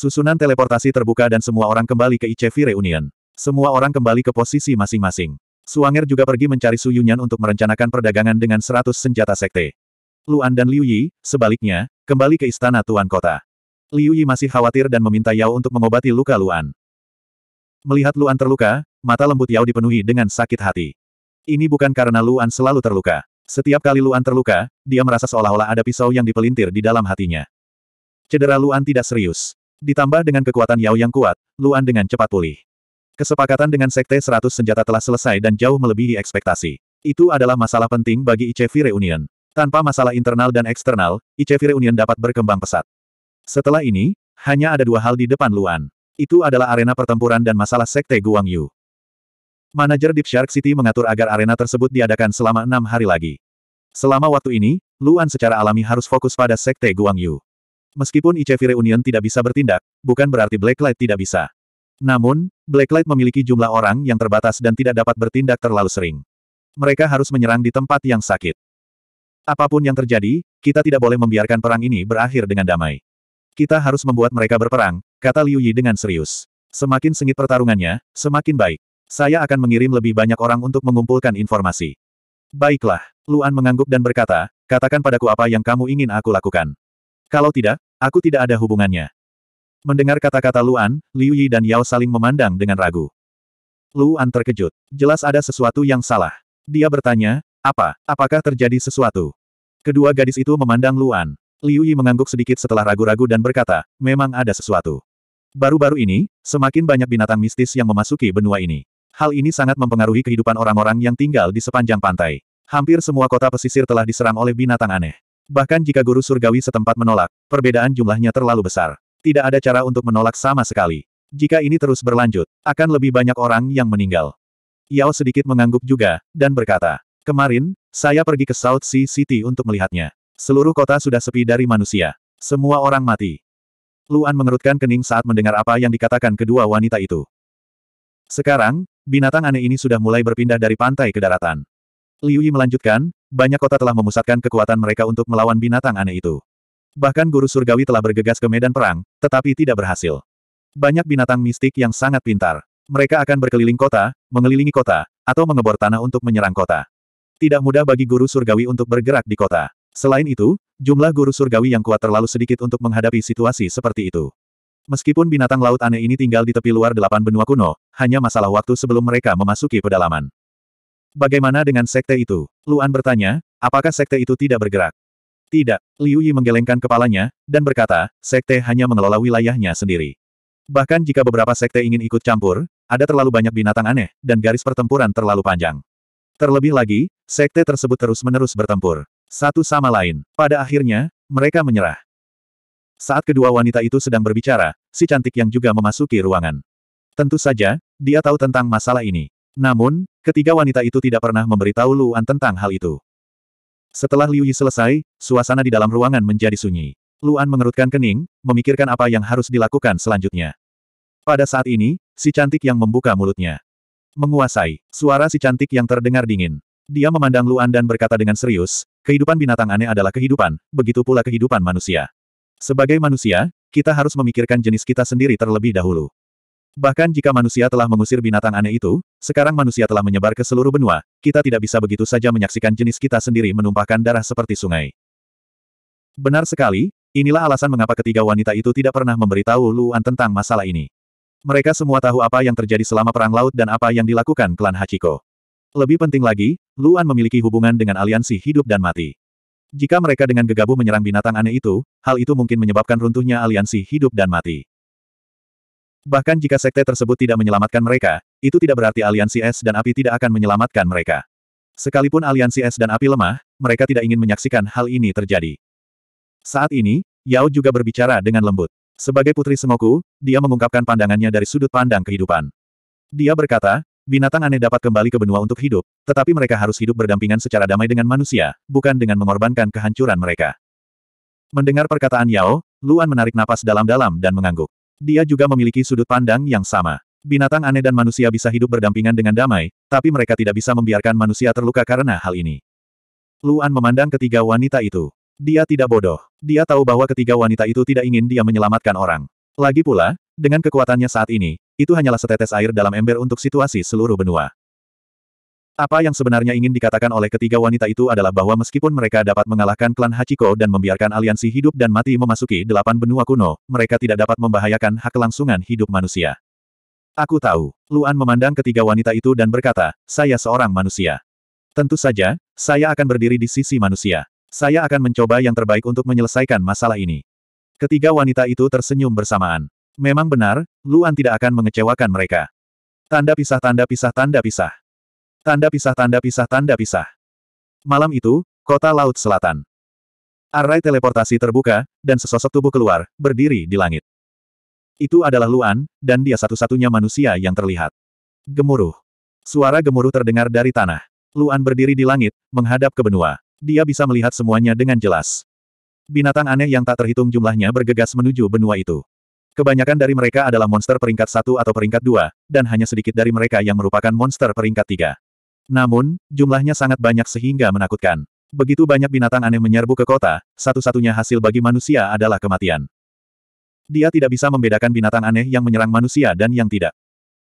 Susunan teleportasi terbuka dan semua orang kembali ke ICV Reunion. Semua orang kembali ke posisi masing-masing. Suanger juga pergi mencari Su Yunyan untuk merencanakan perdagangan dengan seratus senjata sekte. Luan dan Liu Yi, sebaliknya, kembali ke istana Tuan Kota. Liu Yi masih khawatir dan meminta Yao untuk mengobati luka Luan. Melihat Luan terluka, mata lembut Yao dipenuhi dengan sakit hati. Ini bukan karena Luan selalu terluka. Setiap kali Luan terluka, dia merasa seolah-olah ada pisau yang dipelintir di dalam hatinya. Cedera Luan tidak serius. Ditambah dengan kekuatan Yao yang kuat, Luan dengan cepat pulih. Kesepakatan dengan Sekte 100 Senjata telah selesai dan jauh melebihi ekspektasi. Itu adalah masalah penting bagi ICV Reunion. Tanpa masalah internal dan eksternal, ICV Reunion dapat berkembang pesat. Setelah ini, hanya ada dua hal di depan Luan. Itu adalah arena pertempuran dan masalah Sekte Guangyu. Manajer Deep Shark City mengatur agar arena tersebut diadakan selama enam hari lagi. Selama waktu ini, Luan secara alami harus fokus pada Sekte Guangyu. Meskipun ICV Reunion tidak bisa bertindak, bukan berarti Blacklight tidak bisa. Namun, Blacklight memiliki jumlah orang yang terbatas dan tidak dapat bertindak terlalu sering. Mereka harus menyerang di tempat yang sakit. Apapun yang terjadi, kita tidak boleh membiarkan perang ini berakhir dengan damai. Kita harus membuat mereka berperang, kata Liu Yi dengan serius. Semakin sengit pertarungannya, semakin baik. Saya akan mengirim lebih banyak orang untuk mengumpulkan informasi. Baiklah, Luan mengangguk dan berkata, katakan padaku apa yang kamu ingin aku lakukan. Kalau tidak, aku tidak ada hubungannya. Mendengar kata-kata Luan, Liu Yi dan Yao saling memandang dengan ragu. Luan terkejut. Jelas ada sesuatu yang salah. Dia bertanya, apa, apakah terjadi sesuatu? Kedua gadis itu memandang Luan. Liu Yi mengangguk sedikit setelah ragu-ragu dan berkata, memang ada sesuatu. Baru-baru ini, semakin banyak binatang mistis yang memasuki benua ini. Hal ini sangat mempengaruhi kehidupan orang-orang yang tinggal di sepanjang pantai. Hampir semua kota pesisir telah diserang oleh binatang aneh. Bahkan jika guru surgawi setempat menolak, perbedaan jumlahnya terlalu besar. Tidak ada cara untuk menolak sama sekali. Jika ini terus berlanjut, akan lebih banyak orang yang meninggal. Yao sedikit mengangguk juga, dan berkata, Kemarin, saya pergi ke South Sea City untuk melihatnya. Seluruh kota sudah sepi dari manusia. Semua orang mati. Luan mengerutkan kening saat mendengar apa yang dikatakan kedua wanita itu. Sekarang, binatang aneh ini sudah mulai berpindah dari pantai ke daratan. Liu Yi melanjutkan, banyak kota telah memusatkan kekuatan mereka untuk melawan binatang aneh itu. Bahkan guru surgawi telah bergegas ke medan perang, tetapi tidak berhasil. Banyak binatang mistik yang sangat pintar. Mereka akan berkeliling kota, mengelilingi kota, atau mengebor tanah untuk menyerang kota. Tidak mudah bagi guru surgawi untuk bergerak di kota. Selain itu, jumlah guru surgawi yang kuat terlalu sedikit untuk menghadapi situasi seperti itu. Meskipun binatang laut aneh ini tinggal di tepi luar delapan benua kuno, hanya masalah waktu sebelum mereka memasuki pedalaman. Bagaimana dengan sekte itu? Luan bertanya, apakah sekte itu tidak bergerak? Tidak, Liu Yi menggelengkan kepalanya, dan berkata, sekte hanya mengelola wilayahnya sendiri. Bahkan jika beberapa sekte ingin ikut campur, ada terlalu banyak binatang aneh, dan garis pertempuran terlalu panjang. Terlebih lagi, sekte tersebut terus-menerus bertempur. Satu sama lain. Pada akhirnya, mereka menyerah. Saat kedua wanita itu sedang berbicara, si cantik yang juga memasuki ruangan. Tentu saja, dia tahu tentang masalah ini. Namun, Ketiga wanita itu tidak pernah memberitahu Luan tentang hal itu. Setelah Liu Yi selesai, suasana di dalam ruangan menjadi sunyi. Luan mengerutkan kening, memikirkan apa yang harus dilakukan selanjutnya. Pada saat ini, si cantik yang membuka mulutnya. Menguasai, suara si cantik yang terdengar dingin. Dia memandang Luan dan berkata dengan serius, kehidupan binatang aneh adalah kehidupan, begitu pula kehidupan manusia. Sebagai manusia, kita harus memikirkan jenis kita sendiri terlebih dahulu. Bahkan jika manusia telah mengusir binatang aneh itu, sekarang manusia telah menyebar ke seluruh benua, kita tidak bisa begitu saja menyaksikan jenis kita sendiri menumpahkan darah seperti sungai. Benar sekali, inilah alasan mengapa ketiga wanita itu tidak pernah memberitahu Luan tentang masalah ini. Mereka semua tahu apa yang terjadi selama Perang Laut dan apa yang dilakukan klan Hachiko. Lebih penting lagi, Luan memiliki hubungan dengan aliansi hidup dan mati. Jika mereka dengan gegabah menyerang binatang aneh itu, hal itu mungkin menyebabkan runtuhnya aliansi hidup dan mati. Bahkan jika sekte tersebut tidak menyelamatkan mereka, itu tidak berarti aliansi es dan api tidak akan menyelamatkan mereka. Sekalipun aliansi es dan api lemah, mereka tidak ingin menyaksikan hal ini terjadi. Saat ini, Yao juga berbicara dengan lembut. Sebagai putri Sengoku, dia mengungkapkan pandangannya dari sudut pandang kehidupan. Dia berkata, binatang aneh dapat kembali ke benua untuk hidup, tetapi mereka harus hidup berdampingan secara damai dengan manusia, bukan dengan mengorbankan kehancuran mereka. Mendengar perkataan Yao, Luan menarik napas dalam-dalam dan mengangguk. Dia juga memiliki sudut pandang yang sama. Binatang aneh dan manusia bisa hidup berdampingan dengan damai, tapi mereka tidak bisa membiarkan manusia terluka karena hal ini. Luan memandang ketiga wanita itu. Dia tidak bodoh. Dia tahu bahwa ketiga wanita itu tidak ingin dia menyelamatkan orang. Lagi pula, dengan kekuatannya saat ini, itu hanyalah setetes air dalam ember untuk situasi seluruh benua. Apa yang sebenarnya ingin dikatakan oleh ketiga wanita itu adalah bahwa meskipun mereka dapat mengalahkan klan Hachiko dan membiarkan aliansi hidup dan mati memasuki delapan benua kuno, mereka tidak dapat membahayakan hak kelangsungan hidup manusia. Aku tahu. Luan memandang ketiga wanita itu dan berkata, saya seorang manusia. Tentu saja, saya akan berdiri di sisi manusia. Saya akan mencoba yang terbaik untuk menyelesaikan masalah ini. Ketiga wanita itu tersenyum bersamaan. Memang benar, Luan tidak akan mengecewakan mereka. Tanda pisah tanda pisah tanda pisah. Tanda pisah tanda pisah tanda pisah. Malam itu, kota laut selatan. Array teleportasi terbuka, dan sesosok tubuh keluar, berdiri di langit. Itu adalah Luan, dan dia satu-satunya manusia yang terlihat. Gemuruh. Suara gemuruh terdengar dari tanah. Luan berdiri di langit, menghadap ke benua. Dia bisa melihat semuanya dengan jelas. Binatang aneh yang tak terhitung jumlahnya bergegas menuju benua itu. Kebanyakan dari mereka adalah monster peringkat satu atau peringkat dua, dan hanya sedikit dari mereka yang merupakan monster peringkat tiga. Namun, jumlahnya sangat banyak sehingga menakutkan. Begitu banyak binatang aneh menyerbu ke kota, satu-satunya hasil bagi manusia adalah kematian. Dia tidak bisa membedakan binatang aneh yang menyerang manusia dan yang tidak.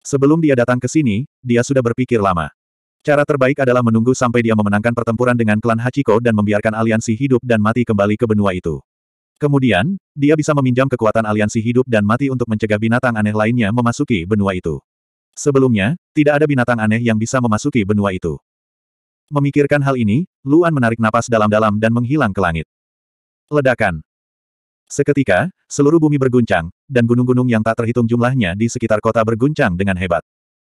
Sebelum dia datang ke sini, dia sudah berpikir lama. Cara terbaik adalah menunggu sampai dia memenangkan pertempuran dengan klan Hachiko dan membiarkan aliansi hidup dan mati kembali ke benua itu. Kemudian, dia bisa meminjam kekuatan aliansi hidup dan mati untuk mencegah binatang aneh lainnya memasuki benua itu. Sebelumnya, tidak ada binatang aneh yang bisa memasuki benua itu. Memikirkan hal ini, Luan menarik napas dalam-dalam dan menghilang ke langit. Ledakan. Seketika, seluruh bumi berguncang, dan gunung-gunung yang tak terhitung jumlahnya di sekitar kota berguncang dengan hebat.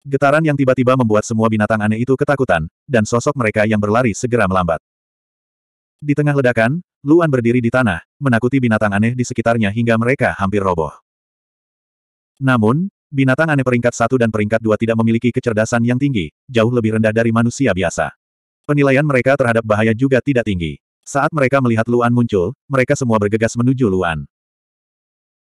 Getaran yang tiba-tiba membuat semua binatang aneh itu ketakutan, dan sosok mereka yang berlari segera melambat. Di tengah ledakan, Luan berdiri di tanah, menakuti binatang aneh di sekitarnya hingga mereka hampir roboh. Namun, Binatang aneh peringkat satu dan peringkat dua tidak memiliki kecerdasan yang tinggi, jauh lebih rendah dari manusia biasa. Penilaian mereka terhadap bahaya juga tidak tinggi. Saat mereka melihat Luan muncul, mereka semua bergegas menuju Luan.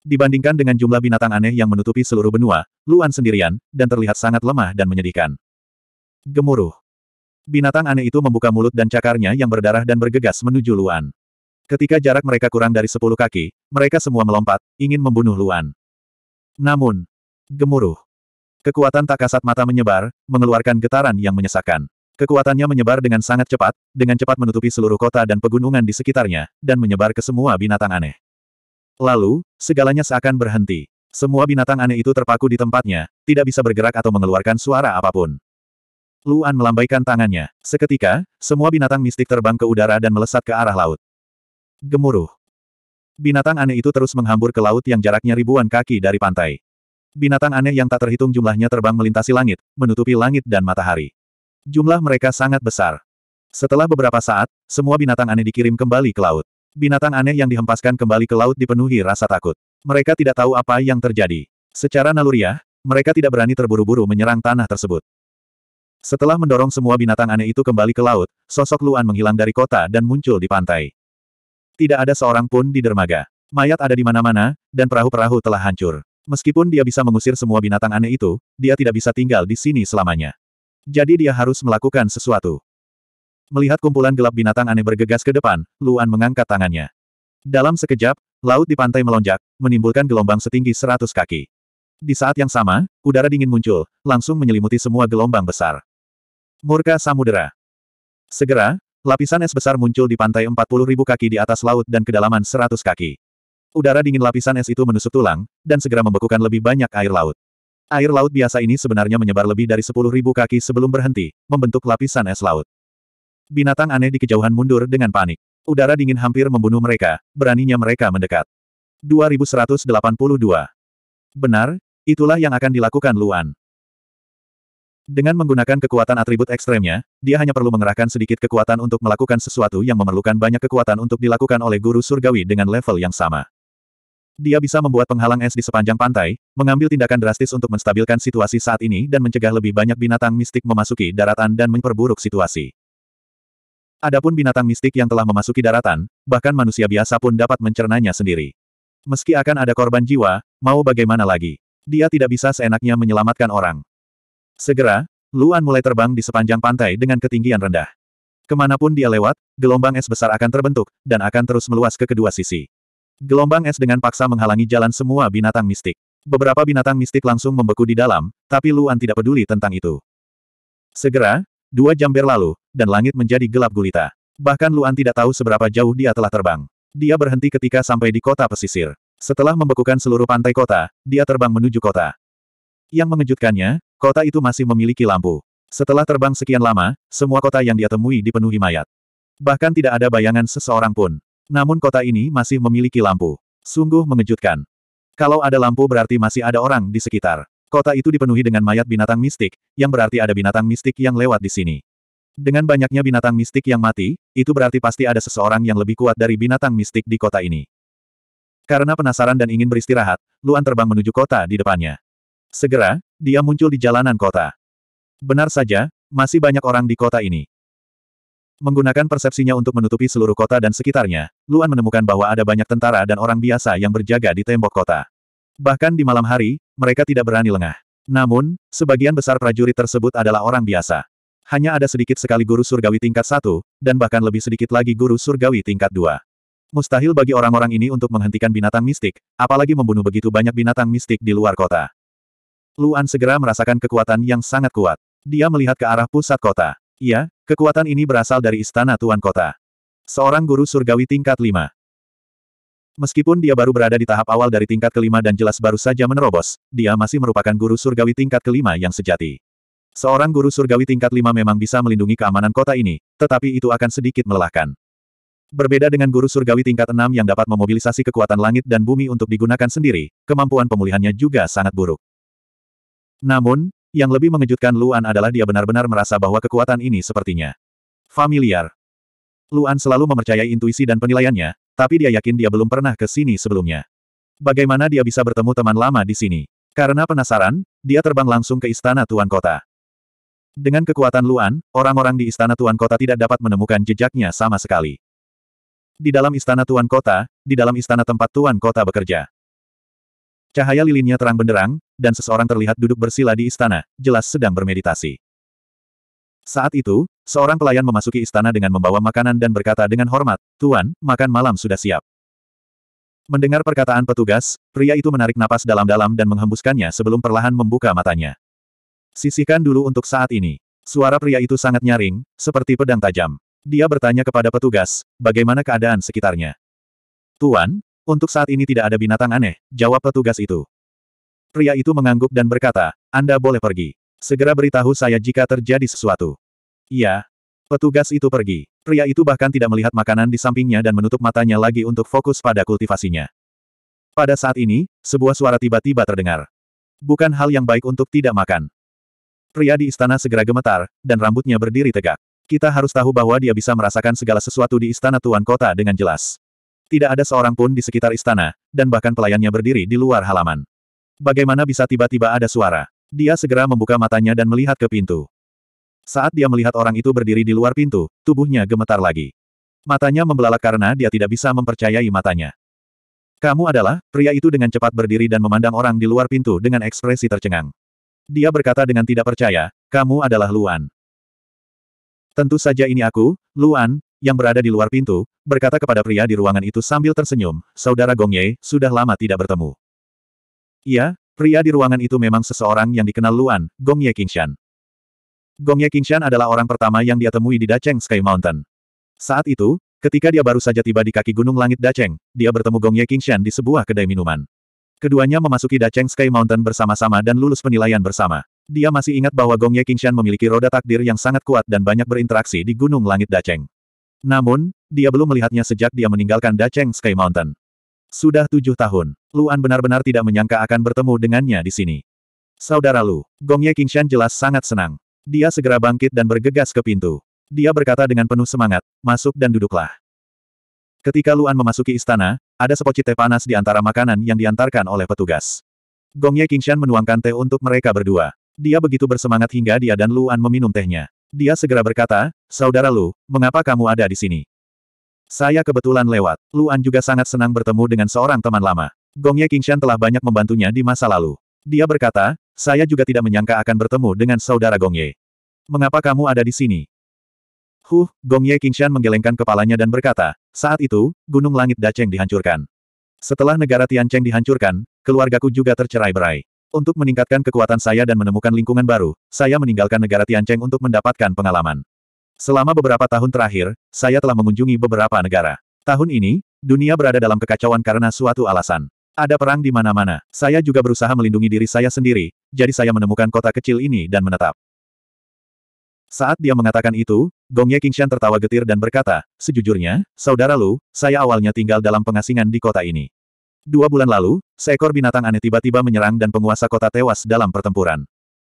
Dibandingkan dengan jumlah binatang aneh yang menutupi seluruh benua, Luan sendirian, dan terlihat sangat lemah dan menyedihkan. Gemuruh. Binatang aneh itu membuka mulut dan cakarnya yang berdarah dan bergegas menuju Luan. Ketika jarak mereka kurang dari sepuluh kaki, mereka semua melompat, ingin membunuh Luan. Namun, Gemuruh. Kekuatan tak kasat mata menyebar, mengeluarkan getaran yang menyesakkan. Kekuatannya menyebar dengan sangat cepat, dengan cepat menutupi seluruh kota dan pegunungan di sekitarnya, dan menyebar ke semua binatang aneh. Lalu, segalanya seakan berhenti. Semua binatang aneh itu terpaku di tempatnya, tidak bisa bergerak atau mengeluarkan suara apapun. Luan melambaikan tangannya. Seketika, semua binatang mistik terbang ke udara dan melesat ke arah laut. Gemuruh. Binatang aneh itu terus menghambur ke laut yang jaraknya ribuan kaki dari pantai. Binatang aneh yang tak terhitung jumlahnya terbang melintasi langit, menutupi langit dan matahari. Jumlah mereka sangat besar. Setelah beberapa saat, semua binatang aneh dikirim kembali ke laut. Binatang aneh yang dihempaskan kembali ke laut dipenuhi rasa takut. Mereka tidak tahu apa yang terjadi. Secara naluriah, mereka tidak berani terburu-buru menyerang tanah tersebut. Setelah mendorong semua binatang aneh itu kembali ke laut, sosok Luan menghilang dari kota dan muncul di pantai. Tidak ada seorang pun di dermaga. Mayat ada di mana-mana, dan perahu-perahu telah hancur. Meskipun dia bisa mengusir semua binatang aneh itu, dia tidak bisa tinggal di sini selamanya. Jadi dia harus melakukan sesuatu. Melihat kumpulan gelap binatang aneh bergegas ke depan, Luan mengangkat tangannya. Dalam sekejap, laut di pantai melonjak, menimbulkan gelombang setinggi seratus kaki. Di saat yang sama, udara dingin muncul, langsung menyelimuti semua gelombang besar. Murka Samudera. Segera, lapisan es besar muncul di pantai empat puluh ribu kaki di atas laut dan kedalaman seratus kaki. Udara dingin lapisan es itu menusuk tulang, dan segera membekukan lebih banyak air laut. Air laut biasa ini sebenarnya menyebar lebih dari 10.000 kaki sebelum berhenti, membentuk lapisan es laut. Binatang aneh di kejauhan mundur dengan panik. Udara dingin hampir membunuh mereka, beraninya mereka mendekat. 2182. Benar, itulah yang akan dilakukan Luan. Dengan menggunakan kekuatan atribut ekstremnya, dia hanya perlu mengerahkan sedikit kekuatan untuk melakukan sesuatu yang memerlukan banyak kekuatan untuk dilakukan oleh guru surgawi dengan level yang sama. Dia bisa membuat penghalang es di sepanjang pantai, mengambil tindakan drastis untuk menstabilkan situasi saat ini dan mencegah lebih banyak binatang mistik memasuki daratan dan memperburuk situasi. Adapun binatang mistik yang telah memasuki daratan, bahkan manusia biasa pun dapat mencernanya sendiri. Meski akan ada korban jiwa, mau bagaimana lagi? Dia tidak bisa seenaknya menyelamatkan orang. Segera, Luan mulai terbang di sepanjang pantai dengan ketinggian rendah. Kemanapun dia lewat, gelombang es besar akan terbentuk, dan akan terus meluas ke kedua sisi. Gelombang es dengan paksa menghalangi jalan semua binatang mistik. Beberapa binatang mistik langsung membeku di dalam, tapi Luan tidak peduli tentang itu. Segera, dua jam berlalu, dan langit menjadi gelap gulita. Bahkan Luan tidak tahu seberapa jauh dia telah terbang. Dia berhenti ketika sampai di kota pesisir. Setelah membekukan seluruh pantai kota, dia terbang menuju kota. Yang mengejutkannya, kota itu masih memiliki lampu. Setelah terbang sekian lama, semua kota yang dia temui dipenuhi mayat. Bahkan tidak ada bayangan seseorang pun. Namun kota ini masih memiliki lampu. Sungguh mengejutkan. Kalau ada lampu berarti masih ada orang di sekitar. Kota itu dipenuhi dengan mayat binatang mistik, yang berarti ada binatang mistik yang lewat di sini. Dengan banyaknya binatang mistik yang mati, itu berarti pasti ada seseorang yang lebih kuat dari binatang mistik di kota ini. Karena penasaran dan ingin beristirahat, Luan terbang menuju kota di depannya. Segera, dia muncul di jalanan kota. Benar saja, masih banyak orang di kota ini. Menggunakan persepsinya untuk menutupi seluruh kota dan sekitarnya, Luan menemukan bahwa ada banyak tentara dan orang biasa yang berjaga di tembok kota. Bahkan di malam hari, mereka tidak berani lengah. Namun, sebagian besar prajurit tersebut adalah orang biasa. Hanya ada sedikit sekali guru surgawi tingkat satu, dan bahkan lebih sedikit lagi guru surgawi tingkat dua. Mustahil bagi orang-orang ini untuk menghentikan binatang mistik, apalagi membunuh begitu banyak binatang mistik di luar kota. Luan segera merasakan kekuatan yang sangat kuat. Dia melihat ke arah pusat kota. Iya, kekuatan ini berasal dari istana Tuan Kota. Seorang guru surgawi tingkat Lima. Meskipun dia baru berada di tahap awal dari tingkat kelima dan jelas baru saja menerobos, dia masih merupakan guru surgawi tingkat kelima yang sejati. Seorang guru surgawi tingkat lima memang bisa melindungi keamanan kota ini, tetapi itu akan sedikit melelahkan. Berbeda dengan guru surgawi tingkat enam yang dapat memobilisasi kekuatan langit dan bumi untuk digunakan sendiri, kemampuan pemulihannya juga sangat buruk. Namun, yang lebih mengejutkan Luan adalah dia benar-benar merasa bahwa kekuatan ini sepertinya familiar. Luan selalu mempercayai intuisi dan penilaiannya, tapi dia yakin dia belum pernah ke sini sebelumnya. Bagaimana dia bisa bertemu teman lama di sini? Karena penasaran, dia terbang langsung ke istana Tuan Kota. Dengan kekuatan Luan, orang-orang di istana Tuan Kota tidak dapat menemukan jejaknya sama sekali. Di dalam istana Tuan Kota, di dalam istana tempat Tuan Kota bekerja. Cahaya lilinnya terang benderang, dan seseorang terlihat duduk bersila di istana, jelas sedang bermeditasi. Saat itu, seorang pelayan memasuki istana dengan membawa makanan dan berkata dengan hormat, Tuan, makan malam sudah siap. Mendengar perkataan petugas, pria itu menarik napas dalam-dalam dan menghembuskannya sebelum perlahan membuka matanya. Sisihkan dulu untuk saat ini. Suara pria itu sangat nyaring, seperti pedang tajam. Dia bertanya kepada petugas, bagaimana keadaan sekitarnya. Tuan, untuk saat ini tidak ada binatang aneh, jawab petugas itu. Pria itu mengangguk dan berkata, Anda boleh pergi. Segera beritahu saya jika terjadi sesuatu. Iya. Petugas itu pergi. Pria itu bahkan tidak melihat makanan di sampingnya dan menutup matanya lagi untuk fokus pada kultivasinya. Pada saat ini, sebuah suara tiba-tiba terdengar. Bukan hal yang baik untuk tidak makan. Pria di istana segera gemetar, dan rambutnya berdiri tegak. Kita harus tahu bahwa dia bisa merasakan segala sesuatu di istana Tuan Kota dengan jelas. Tidak ada seorang pun di sekitar istana, dan bahkan pelayannya berdiri di luar halaman. Bagaimana bisa tiba-tiba ada suara? Dia segera membuka matanya dan melihat ke pintu. Saat dia melihat orang itu berdiri di luar pintu, tubuhnya gemetar lagi. Matanya membelalak karena dia tidak bisa mempercayai matanya. Kamu adalah, pria itu dengan cepat berdiri dan memandang orang di luar pintu dengan ekspresi tercengang. Dia berkata dengan tidak percaya, kamu adalah Luan. Tentu saja ini aku, Luan, yang berada di luar pintu, berkata kepada pria di ruangan itu sambil tersenyum, Saudara Gong Ye, sudah lama tidak bertemu. Iya, pria di ruangan itu memang seseorang yang dikenal Luan, Gong Ye Qingshan. Ye Qingshan adalah orang pertama yang dia temui di Dacheng Sky Mountain. Saat itu, ketika dia baru saja tiba di kaki gunung langit Dacheng, dia bertemu Gong Ye Qingshan di sebuah kedai minuman. Keduanya memasuki Dacheng Sky Mountain bersama-sama dan lulus penilaian bersama. Dia masih ingat bahwa Gong Ye Qingshan memiliki roda takdir yang sangat kuat dan banyak berinteraksi di Gunung Langit Dacheng. Namun, dia belum melihatnya sejak dia meninggalkan Dacheng Sky Mountain. Sudah tujuh tahun, Luan benar-benar tidak menyangka akan bertemu dengannya di sini. Saudara Lu, Gongye Qingshan jelas sangat senang. Dia segera bangkit dan bergegas ke pintu. Dia berkata dengan penuh semangat, masuk dan duduklah. Ketika Luan memasuki istana, ada sepoci teh panas di antara makanan yang diantarkan oleh petugas. Gongye Qingshan menuangkan teh untuk mereka berdua. Dia begitu bersemangat hingga dia dan Luan meminum tehnya. Dia segera berkata, Saudara Lu, mengapa kamu ada di sini? Saya kebetulan lewat. Luan juga sangat senang bertemu dengan seorang teman lama. Gong Gongye Qingshan telah banyak membantunya di masa lalu. Dia berkata, saya juga tidak menyangka akan bertemu dengan saudara Gong Ye. Mengapa kamu ada di sini? Huh, Gongye Qingshan menggelengkan kepalanya dan berkata, saat itu, gunung langit Dacheng dihancurkan. Setelah negara Tiancheng dihancurkan, keluargaku juga tercerai-berai. Untuk meningkatkan kekuatan saya dan menemukan lingkungan baru, saya meninggalkan negara Tiancheng untuk mendapatkan pengalaman. Selama beberapa tahun terakhir, saya telah mengunjungi beberapa negara. Tahun ini, dunia berada dalam kekacauan karena suatu alasan. Ada perang di mana-mana. Saya juga berusaha melindungi diri saya sendiri, jadi saya menemukan kota kecil ini dan menetap. Saat dia mengatakan itu, Gong Ye Qingshan tertawa getir dan berkata, Sejujurnya, saudara Lu, saya awalnya tinggal dalam pengasingan di kota ini. Dua bulan lalu, seekor binatang aneh tiba-tiba menyerang dan penguasa kota tewas dalam pertempuran.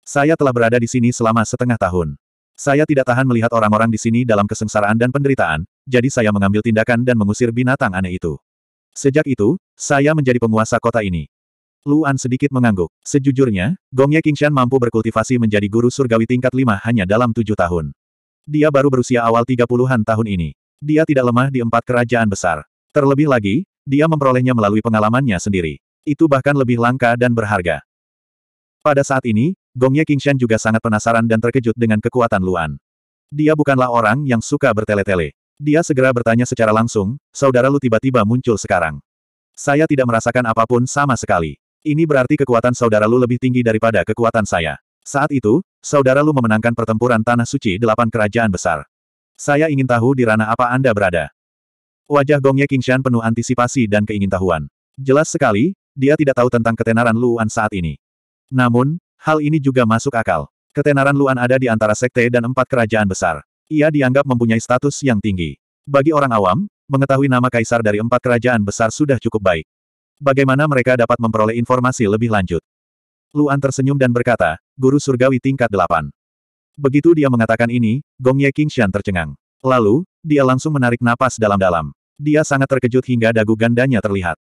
Saya telah berada di sini selama setengah tahun. Saya tidak tahan melihat orang-orang di sini dalam kesengsaraan dan penderitaan, jadi saya mengambil tindakan dan mengusir binatang aneh itu. Sejak itu, saya menjadi penguasa kota ini. Luan sedikit mengangguk. Sejujurnya, Gong Ye Qingshan mampu berkultivasi menjadi guru surgawi tingkat lima hanya dalam tujuh tahun. Dia baru berusia awal tiga puluhan tahun ini. Dia tidak lemah di empat kerajaan besar. Terlebih lagi, dia memperolehnya melalui pengalamannya sendiri. Itu bahkan lebih langka dan berharga. Pada saat ini, Gongye Qingshan juga sangat penasaran dan terkejut dengan kekuatan Luan. Dia bukanlah orang yang suka bertele-tele. Dia segera bertanya secara langsung, saudara lu tiba-tiba muncul sekarang. Saya tidak merasakan apapun sama sekali. Ini berarti kekuatan saudara lu lebih tinggi daripada kekuatan saya. Saat itu, saudara lu memenangkan pertempuran Tanah Suci Delapan Kerajaan Besar. Saya ingin tahu di ranah apa Anda berada. Wajah Gong Gongye Qingshan penuh antisipasi dan keingintahuan. Jelas sekali, dia tidak tahu tentang ketenaran Luan saat ini. Namun, hal ini juga masuk akal. Ketenaran Luan ada di antara sekte dan empat kerajaan besar. Ia dianggap mempunyai status yang tinggi. Bagi orang awam, mengetahui nama kaisar dari empat kerajaan besar sudah cukup baik. Bagaimana mereka dapat memperoleh informasi lebih lanjut? Luan tersenyum dan berkata, Guru Surgawi tingkat delapan. Begitu dia mengatakan ini, Gong Gongye Qingshan tercengang. Lalu, dia langsung menarik napas dalam-dalam. Dia sangat terkejut hingga dagu gandanya terlihat.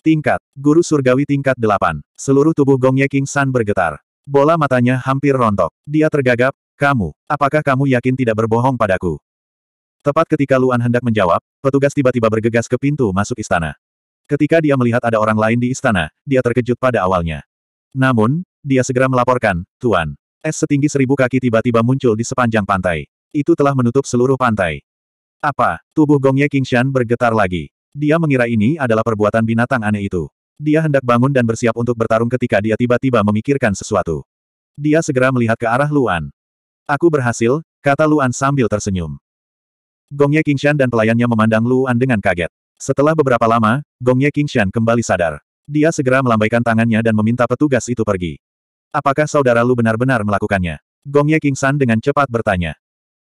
Tingkat, Guru Surgawi tingkat 8. Seluruh tubuh Gong Ye King San bergetar. Bola matanya hampir rontok. Dia tergagap, kamu, apakah kamu yakin tidak berbohong padaku? Tepat ketika Luan hendak menjawab, petugas tiba-tiba bergegas ke pintu masuk istana. Ketika dia melihat ada orang lain di istana, dia terkejut pada awalnya. Namun, dia segera melaporkan, Tuan. Es setinggi seribu kaki tiba-tiba muncul di sepanjang pantai. Itu telah menutup seluruh pantai. Apa? Tubuh Gongye Qingshan bergetar lagi. Dia mengira ini adalah perbuatan binatang aneh itu. Dia hendak bangun dan bersiap untuk bertarung ketika dia tiba-tiba memikirkan sesuatu. Dia segera melihat ke arah Luan. Aku berhasil, kata Luan sambil tersenyum. Gongye Qingshan dan pelayannya memandang Luan dengan kaget. Setelah beberapa lama, Gongye Qingshan kembali sadar. Dia segera melambaikan tangannya dan meminta petugas itu pergi. Apakah saudara Lu benar-benar melakukannya? Gongye Qingshan dengan cepat bertanya.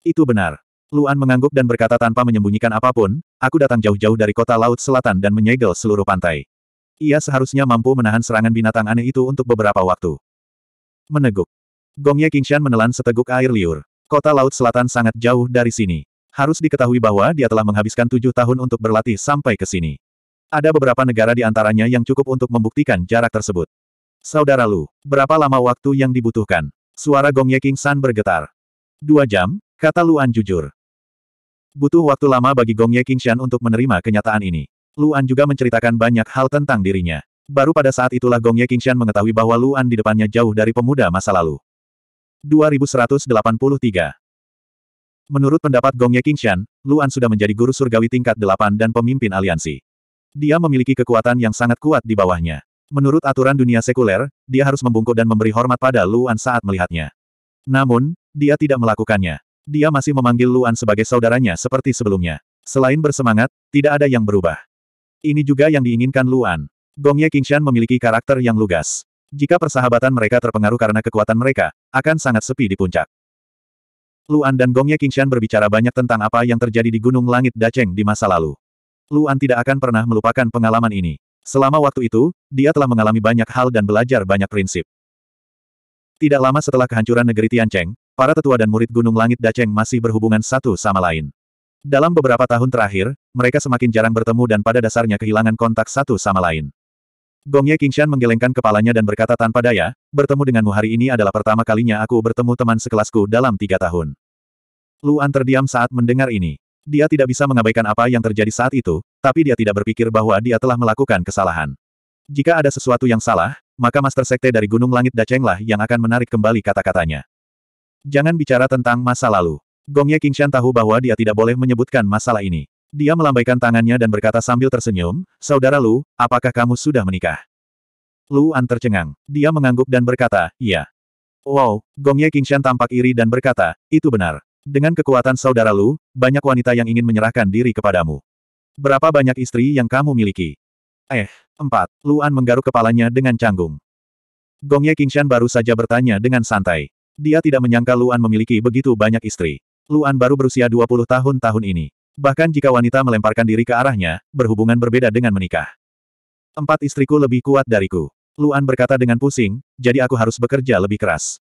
Itu benar. Luan mengangguk dan berkata tanpa menyembunyikan apapun, aku datang jauh-jauh dari kota laut selatan dan menyegel seluruh pantai. Ia seharusnya mampu menahan serangan binatang aneh itu untuk beberapa waktu. Meneguk. Gongye Qingshan menelan seteguk air liur. Kota laut selatan sangat jauh dari sini. Harus diketahui bahwa dia telah menghabiskan tujuh tahun untuk berlatih sampai ke sini. Ada beberapa negara di antaranya yang cukup untuk membuktikan jarak tersebut. Saudara Lu, berapa lama waktu yang dibutuhkan? Suara Gong Ye bergetar. Dua jam, kata Luan jujur. Butuh waktu lama bagi Gong Ye Qingshan untuk menerima kenyataan ini. Luan juga menceritakan banyak hal tentang dirinya. Baru pada saat itulah Gong Ye Qingshan mengetahui bahwa Luan di depannya jauh dari pemuda masa lalu. 2183 Menurut pendapat Gong Ye Qingshan, Luan sudah menjadi guru surgawi tingkat 8 dan pemimpin aliansi. Dia memiliki kekuatan yang sangat kuat di bawahnya. Menurut aturan dunia sekuler, dia harus membungkuk dan memberi hormat pada Luan saat melihatnya. Namun, dia tidak melakukannya dia masih memanggil Luan sebagai saudaranya seperti sebelumnya. Selain bersemangat, tidak ada yang berubah. Ini juga yang diinginkan Luan. Gongye Qingshan memiliki karakter yang lugas. Jika persahabatan mereka terpengaruh karena kekuatan mereka, akan sangat sepi di puncak. Luan dan Gongye Qingshan berbicara banyak tentang apa yang terjadi di Gunung Langit Daceng di masa lalu. Luan tidak akan pernah melupakan pengalaman ini. Selama waktu itu, dia telah mengalami banyak hal dan belajar banyak prinsip. Tidak lama setelah kehancuran negeri Tiancheng, para tetua dan murid Gunung Langit Daceng masih berhubungan satu sama lain. Dalam beberapa tahun terakhir, mereka semakin jarang bertemu dan pada dasarnya kehilangan kontak satu sama lain. Gong Ye Qingshan menggelengkan kepalanya dan berkata tanpa daya, bertemu denganmu hari ini adalah pertama kalinya aku bertemu teman sekelasku dalam tiga tahun. Luan terdiam saat mendengar ini. Dia tidak bisa mengabaikan apa yang terjadi saat itu, tapi dia tidak berpikir bahwa dia telah melakukan kesalahan. Jika ada sesuatu yang salah, maka Master Sekte dari Gunung Langit Dacenglah yang akan menarik kembali kata-katanya. Jangan bicara tentang masa lalu. Gong Ye Qingshan tahu bahwa dia tidak boleh menyebutkan masalah ini. Dia melambaikan tangannya dan berkata sambil tersenyum, Saudara Lu, apakah kamu sudah menikah? Lu An tercengang. Dia mengangguk dan berkata, Iya. Wow, Gong Ye Qingshan tampak iri dan berkata, Itu benar. Dengan kekuatan saudara Lu, banyak wanita yang ingin menyerahkan diri kepadamu. Berapa banyak istri yang kamu miliki? Eh, empat. Luan menggaruk kepalanya dengan canggung. Gong Ye Qingshan baru saja bertanya dengan santai. Dia tidak menyangka Luan memiliki begitu banyak istri. Luan baru berusia 20 tahun tahun ini. Bahkan jika wanita melemparkan diri ke arahnya, berhubungan berbeda dengan menikah. Empat istriku lebih kuat dariku. Luan berkata dengan pusing, jadi aku harus bekerja lebih keras.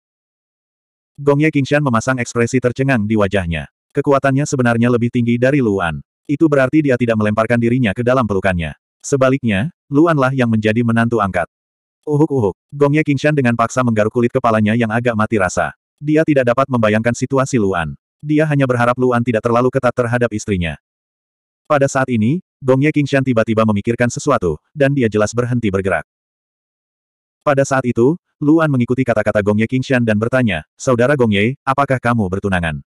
Gongye Qingshan memasang ekspresi tercengang di wajahnya. Kekuatannya sebenarnya lebih tinggi dari Luan. Itu berarti dia tidak melemparkan dirinya ke dalam pelukannya. Sebaliknya, Luanlah yang menjadi menantu angkat. Uhuk-uhuk. Oh, oh, oh. Gongnya Qingshan dengan paksa menggaruk kulit kepalanya yang agak mati rasa. Dia tidak dapat membayangkan situasi Luan. Dia hanya berharap Luan tidak terlalu ketat terhadap istrinya. Pada saat ini, Gongnya Qingshan tiba-tiba memikirkan sesuatu, dan dia jelas berhenti bergerak. Pada saat itu, Luan mengikuti kata-kata Gongye Qingshan dan bertanya, Saudara Gongye, apakah kamu bertunangan?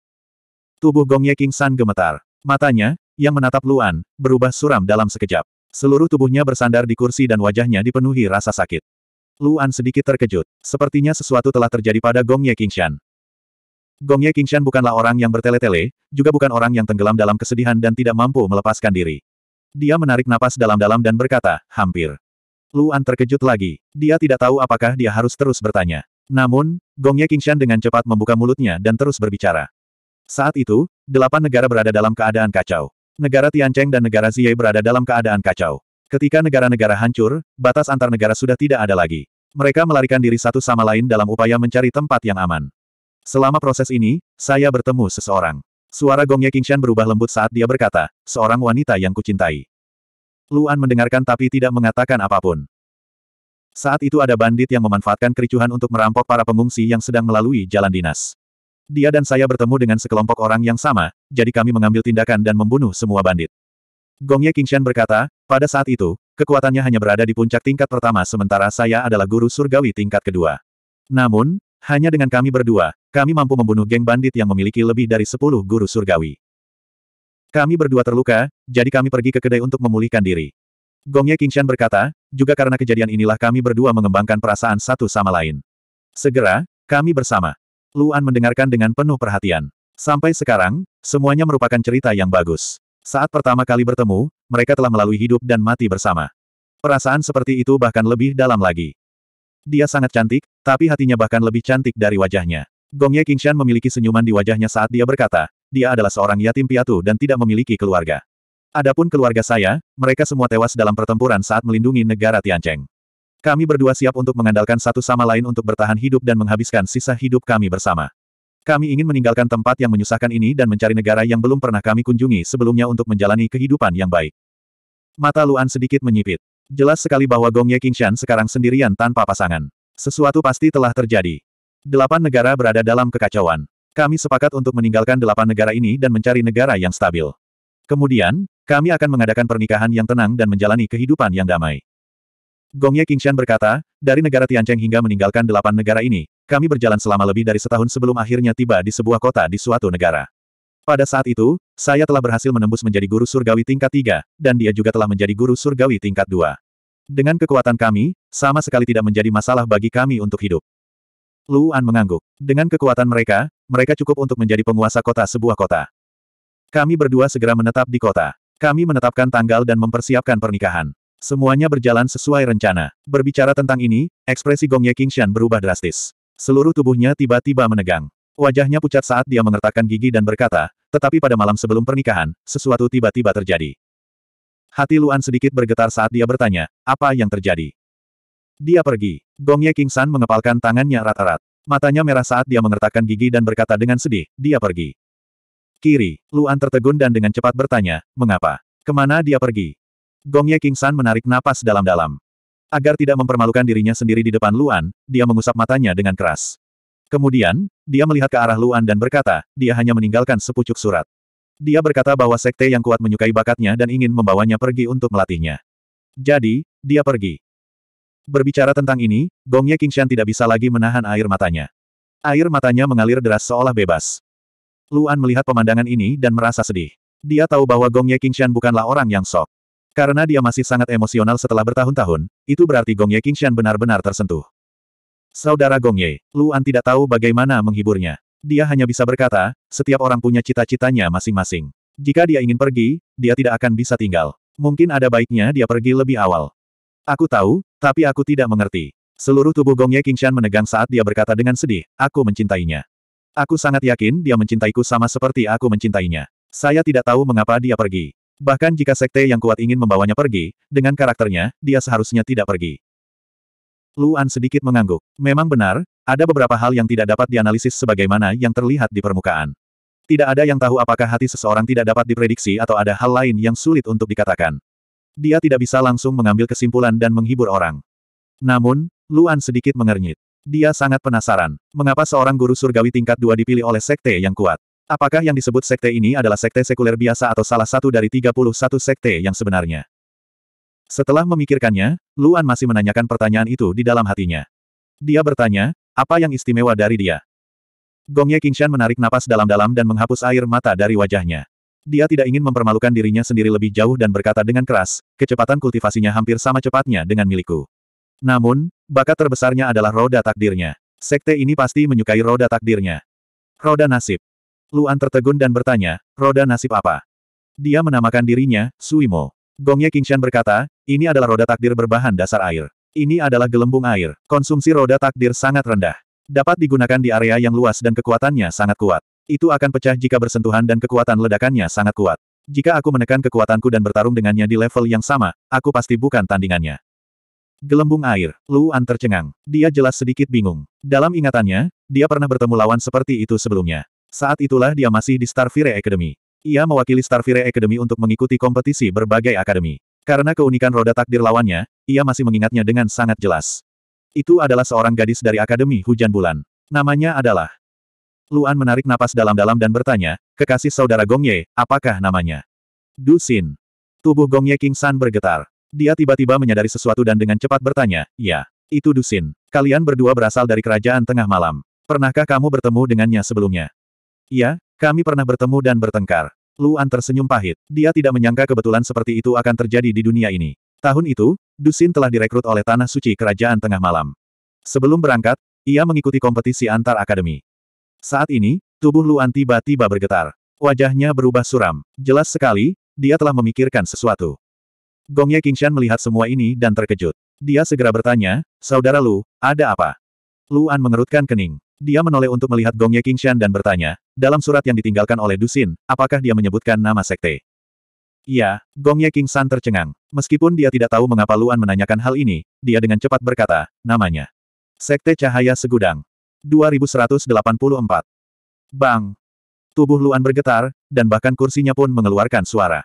Tubuh Gongye Qingshan gemetar. Matanya, yang menatap Luan, berubah suram dalam sekejap. Seluruh tubuhnya bersandar di kursi dan wajahnya dipenuhi rasa sakit. Luan sedikit terkejut. Sepertinya sesuatu telah terjadi pada Gong Ye Qingshan. Gong Ye Qingshan bukanlah orang yang bertele-tele, juga bukan orang yang tenggelam dalam kesedihan dan tidak mampu melepaskan diri. Dia menarik napas dalam-dalam dan berkata, hampir. Luan terkejut lagi. Dia tidak tahu apakah dia harus terus bertanya. Namun, Gong Ye Qingshan dengan cepat membuka mulutnya dan terus berbicara. Saat itu, delapan negara berada dalam keadaan kacau. Negara Tiancheng dan negara Zie berada dalam keadaan kacau. Ketika negara-negara hancur, batas antar negara sudah tidak ada lagi. Mereka melarikan diri satu sama lain dalam upaya mencari tempat yang aman. Selama proses ini, saya bertemu seseorang. Suara gongnya Qingshan berubah lembut saat dia berkata, seorang wanita yang kucintai. Luan mendengarkan tapi tidak mengatakan apapun. Saat itu ada bandit yang memanfaatkan kericuhan untuk merampok para pengungsi yang sedang melalui jalan dinas. Dia dan saya bertemu dengan sekelompok orang yang sama, jadi kami mengambil tindakan dan membunuh semua bandit. Gongye Qingshan berkata, pada saat itu, Kekuatannya hanya berada di puncak tingkat pertama sementara saya adalah guru surgawi tingkat kedua. Namun, hanya dengan kami berdua, kami mampu membunuh geng bandit yang memiliki lebih dari sepuluh guru surgawi. Kami berdua terluka, jadi kami pergi ke kedai untuk memulihkan diri. Gongye Qingshan berkata, juga karena kejadian inilah kami berdua mengembangkan perasaan satu sama lain. Segera, kami bersama. Luan mendengarkan dengan penuh perhatian. Sampai sekarang, semuanya merupakan cerita yang bagus. Saat pertama kali bertemu, mereka telah melalui hidup dan mati bersama. Perasaan seperti itu bahkan lebih dalam lagi. Dia sangat cantik, tapi hatinya bahkan lebih cantik dari wajahnya. Gong Ye Qingshan memiliki senyuman di wajahnya saat dia berkata, dia adalah seorang yatim piatu dan tidak memiliki keluarga. Adapun keluarga saya, mereka semua tewas dalam pertempuran saat melindungi negara Tiancheng. Kami berdua siap untuk mengandalkan satu sama lain untuk bertahan hidup dan menghabiskan sisa hidup kami bersama. Kami ingin meninggalkan tempat yang menyusahkan ini dan mencari negara yang belum pernah kami kunjungi sebelumnya untuk menjalani kehidupan yang baik. Mata Luan sedikit menyipit. Jelas sekali bahwa Gong Ye Qingshan sekarang sendirian tanpa pasangan. Sesuatu pasti telah terjadi. Delapan negara berada dalam kekacauan. Kami sepakat untuk meninggalkan delapan negara ini dan mencari negara yang stabil. Kemudian, kami akan mengadakan pernikahan yang tenang dan menjalani kehidupan yang damai. Gong Ye Qingshan berkata, dari negara Tiancheng hingga meninggalkan delapan negara ini, kami berjalan selama lebih dari setahun sebelum akhirnya tiba di sebuah kota di suatu negara. Pada saat itu, saya telah berhasil menembus menjadi guru surgawi tingkat 3, dan dia juga telah menjadi guru surgawi tingkat 2. Dengan kekuatan kami, sama sekali tidak menjadi masalah bagi kami untuk hidup. Luan mengangguk. Dengan kekuatan mereka, mereka cukup untuk menjadi penguasa kota sebuah kota. Kami berdua segera menetap di kota. Kami menetapkan tanggal dan mempersiapkan pernikahan. Semuanya berjalan sesuai rencana. Berbicara tentang ini, ekspresi Gong Ye Qingshan berubah drastis. Seluruh tubuhnya tiba-tiba menegang. Wajahnya pucat saat dia mengertakkan gigi dan berkata, tetapi pada malam sebelum pernikahan, sesuatu tiba-tiba terjadi. Hati Luan sedikit bergetar saat dia bertanya, apa yang terjadi? Dia pergi. Gongye Kingsan mengepalkan tangannya rata-rata. Matanya merah saat dia mengertakkan gigi dan berkata dengan sedih, dia pergi. Kiri, Luan tertegun dan dengan cepat bertanya, mengapa? Kemana dia pergi? Gongye Kingsan menarik napas dalam-dalam. Agar tidak mempermalukan dirinya sendiri di depan Luan, dia mengusap matanya dengan keras. Kemudian, dia melihat ke arah Luan dan berkata, dia hanya meninggalkan sepucuk surat. Dia berkata bahwa sekte yang kuat menyukai bakatnya dan ingin membawanya pergi untuk melatihnya. Jadi, dia pergi. Berbicara tentang ini, Gongye Qingshan tidak bisa lagi menahan air matanya. Air matanya mengalir deras seolah bebas. Luan melihat pemandangan ini dan merasa sedih. Dia tahu bahwa Gongye Qingshan bukanlah orang yang sok. Karena dia masih sangat emosional setelah bertahun-tahun, itu berarti Gong Ye Qingshan benar-benar tersentuh. Saudara Gong Ye, Luan tidak tahu bagaimana menghiburnya. Dia hanya bisa berkata, setiap orang punya cita-citanya masing-masing. Jika dia ingin pergi, dia tidak akan bisa tinggal. Mungkin ada baiknya dia pergi lebih awal. Aku tahu, tapi aku tidak mengerti. Seluruh tubuh Gong Ye Qingshan menegang saat dia berkata dengan sedih, aku mencintainya. Aku sangat yakin dia mencintaiku sama seperti aku mencintainya. Saya tidak tahu mengapa dia pergi. Bahkan jika sekte yang kuat ingin membawanya pergi, dengan karakternya, dia seharusnya tidak pergi. Luan sedikit mengangguk. Memang benar, ada beberapa hal yang tidak dapat dianalisis sebagaimana yang terlihat di permukaan. Tidak ada yang tahu apakah hati seseorang tidak dapat diprediksi atau ada hal lain yang sulit untuk dikatakan. Dia tidak bisa langsung mengambil kesimpulan dan menghibur orang. Namun, Luan sedikit mengernyit. Dia sangat penasaran, mengapa seorang guru surgawi tingkat dua dipilih oleh sekte yang kuat. Apakah yang disebut sekte ini adalah sekte sekuler biasa atau salah satu dari 31 sekte yang sebenarnya? Setelah memikirkannya, Luan masih menanyakan pertanyaan itu di dalam hatinya. Dia bertanya, apa yang istimewa dari dia? Gong Ye Qingshan menarik napas dalam-dalam dan menghapus air mata dari wajahnya. Dia tidak ingin mempermalukan dirinya sendiri lebih jauh dan berkata dengan keras, kecepatan kultivasinya hampir sama cepatnya dengan milikku. Namun, bakat terbesarnya adalah roda takdirnya. Sekte ini pasti menyukai roda takdirnya. Roda nasib. Luan tertegun dan bertanya, roda nasib apa? Dia menamakan dirinya, Suimo. Gongye Qingshan berkata, ini adalah roda takdir berbahan dasar air. Ini adalah gelembung air. Konsumsi roda takdir sangat rendah. Dapat digunakan di area yang luas dan kekuatannya sangat kuat. Itu akan pecah jika bersentuhan dan kekuatan ledakannya sangat kuat. Jika aku menekan kekuatanku dan bertarung dengannya di level yang sama, aku pasti bukan tandingannya. Gelembung air, Luan tercengang. Dia jelas sedikit bingung. Dalam ingatannya, dia pernah bertemu lawan seperti itu sebelumnya. Saat itulah dia masih di Starfire Academy. Ia mewakili Starfire Academy untuk mengikuti kompetisi berbagai akademi. Karena keunikan roda takdir lawannya, ia masih mengingatnya dengan sangat jelas. Itu adalah seorang gadis dari Akademi Hujan Bulan. Namanya adalah... Luan menarik napas dalam-dalam dan bertanya, kekasih saudara Gongye, apakah namanya? Dusin. Tubuh Gongye King San bergetar. Dia tiba-tiba menyadari sesuatu dan dengan cepat bertanya, ya, itu Dusin. Kalian berdua berasal dari kerajaan tengah malam. Pernahkah kamu bertemu dengannya sebelumnya? Iya, kami pernah bertemu dan bertengkar. Luan tersenyum pahit. Dia tidak menyangka kebetulan seperti itu akan terjadi di dunia ini. Tahun itu, Dusin telah direkrut oleh Tanah Suci Kerajaan Tengah Malam. Sebelum berangkat, ia mengikuti kompetisi antar akademi. Saat ini, tubuh Luan tiba-tiba bergetar. Wajahnya berubah suram. Jelas sekali, dia telah memikirkan sesuatu. Gongye Qingshan melihat semua ini dan terkejut. Dia segera bertanya, Saudara Lu, ada apa? Luan mengerutkan kening. Dia menoleh untuk melihat Gongye Qingshan dan bertanya, dalam surat yang ditinggalkan oleh Dusin, apakah dia menyebutkan nama sekte? Iya, Gong Ye King San tercengang. Meskipun dia tidak tahu mengapa Luan menanyakan hal ini, dia dengan cepat berkata, namanya. Sekte Cahaya Segudang. 2184. Bang! Tubuh Luan bergetar, dan bahkan kursinya pun mengeluarkan suara.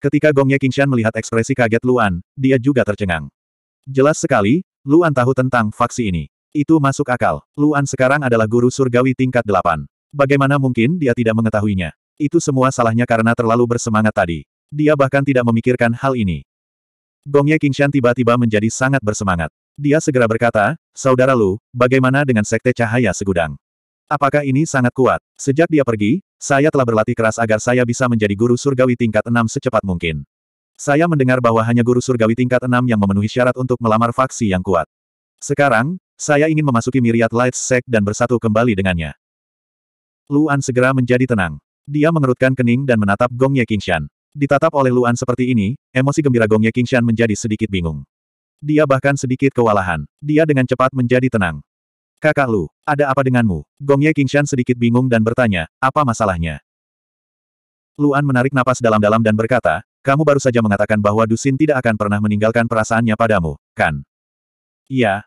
Ketika Gong Ye Qingshan melihat ekspresi kaget Luan, dia juga tercengang. Jelas sekali, Luan tahu tentang faksi ini. Itu masuk akal. Luan sekarang adalah guru surgawi tingkat 8. Bagaimana mungkin dia tidak mengetahuinya? Itu semua salahnya karena terlalu bersemangat tadi. Dia bahkan tidak memikirkan hal ini. Gongye Qingshan tiba-tiba menjadi sangat bersemangat. Dia segera berkata, Saudara Lu, bagaimana dengan Sekte Cahaya Segudang? Apakah ini sangat kuat? Sejak dia pergi, saya telah berlatih keras agar saya bisa menjadi guru surgawi tingkat 6 secepat mungkin. Saya mendengar bahwa hanya guru surgawi tingkat 6 yang memenuhi syarat untuk melamar faksi yang kuat. Sekarang, saya ingin memasuki miriat Light Sect dan bersatu kembali dengannya. Luan segera menjadi tenang. Dia mengerutkan kening dan menatap Gong Ye Qingshan. Ditatap oleh Luan seperti ini, emosi gembira Gong Ye Qingshan menjadi sedikit bingung. Dia bahkan sedikit kewalahan. Dia dengan cepat menjadi tenang. Kakak Lu, ada apa denganmu? Gong Ye Qingshan sedikit bingung dan bertanya, apa masalahnya? Luan menarik napas dalam-dalam dan berkata, kamu baru saja mengatakan bahwa Dusin tidak akan pernah meninggalkan perasaannya padamu, kan? Iya,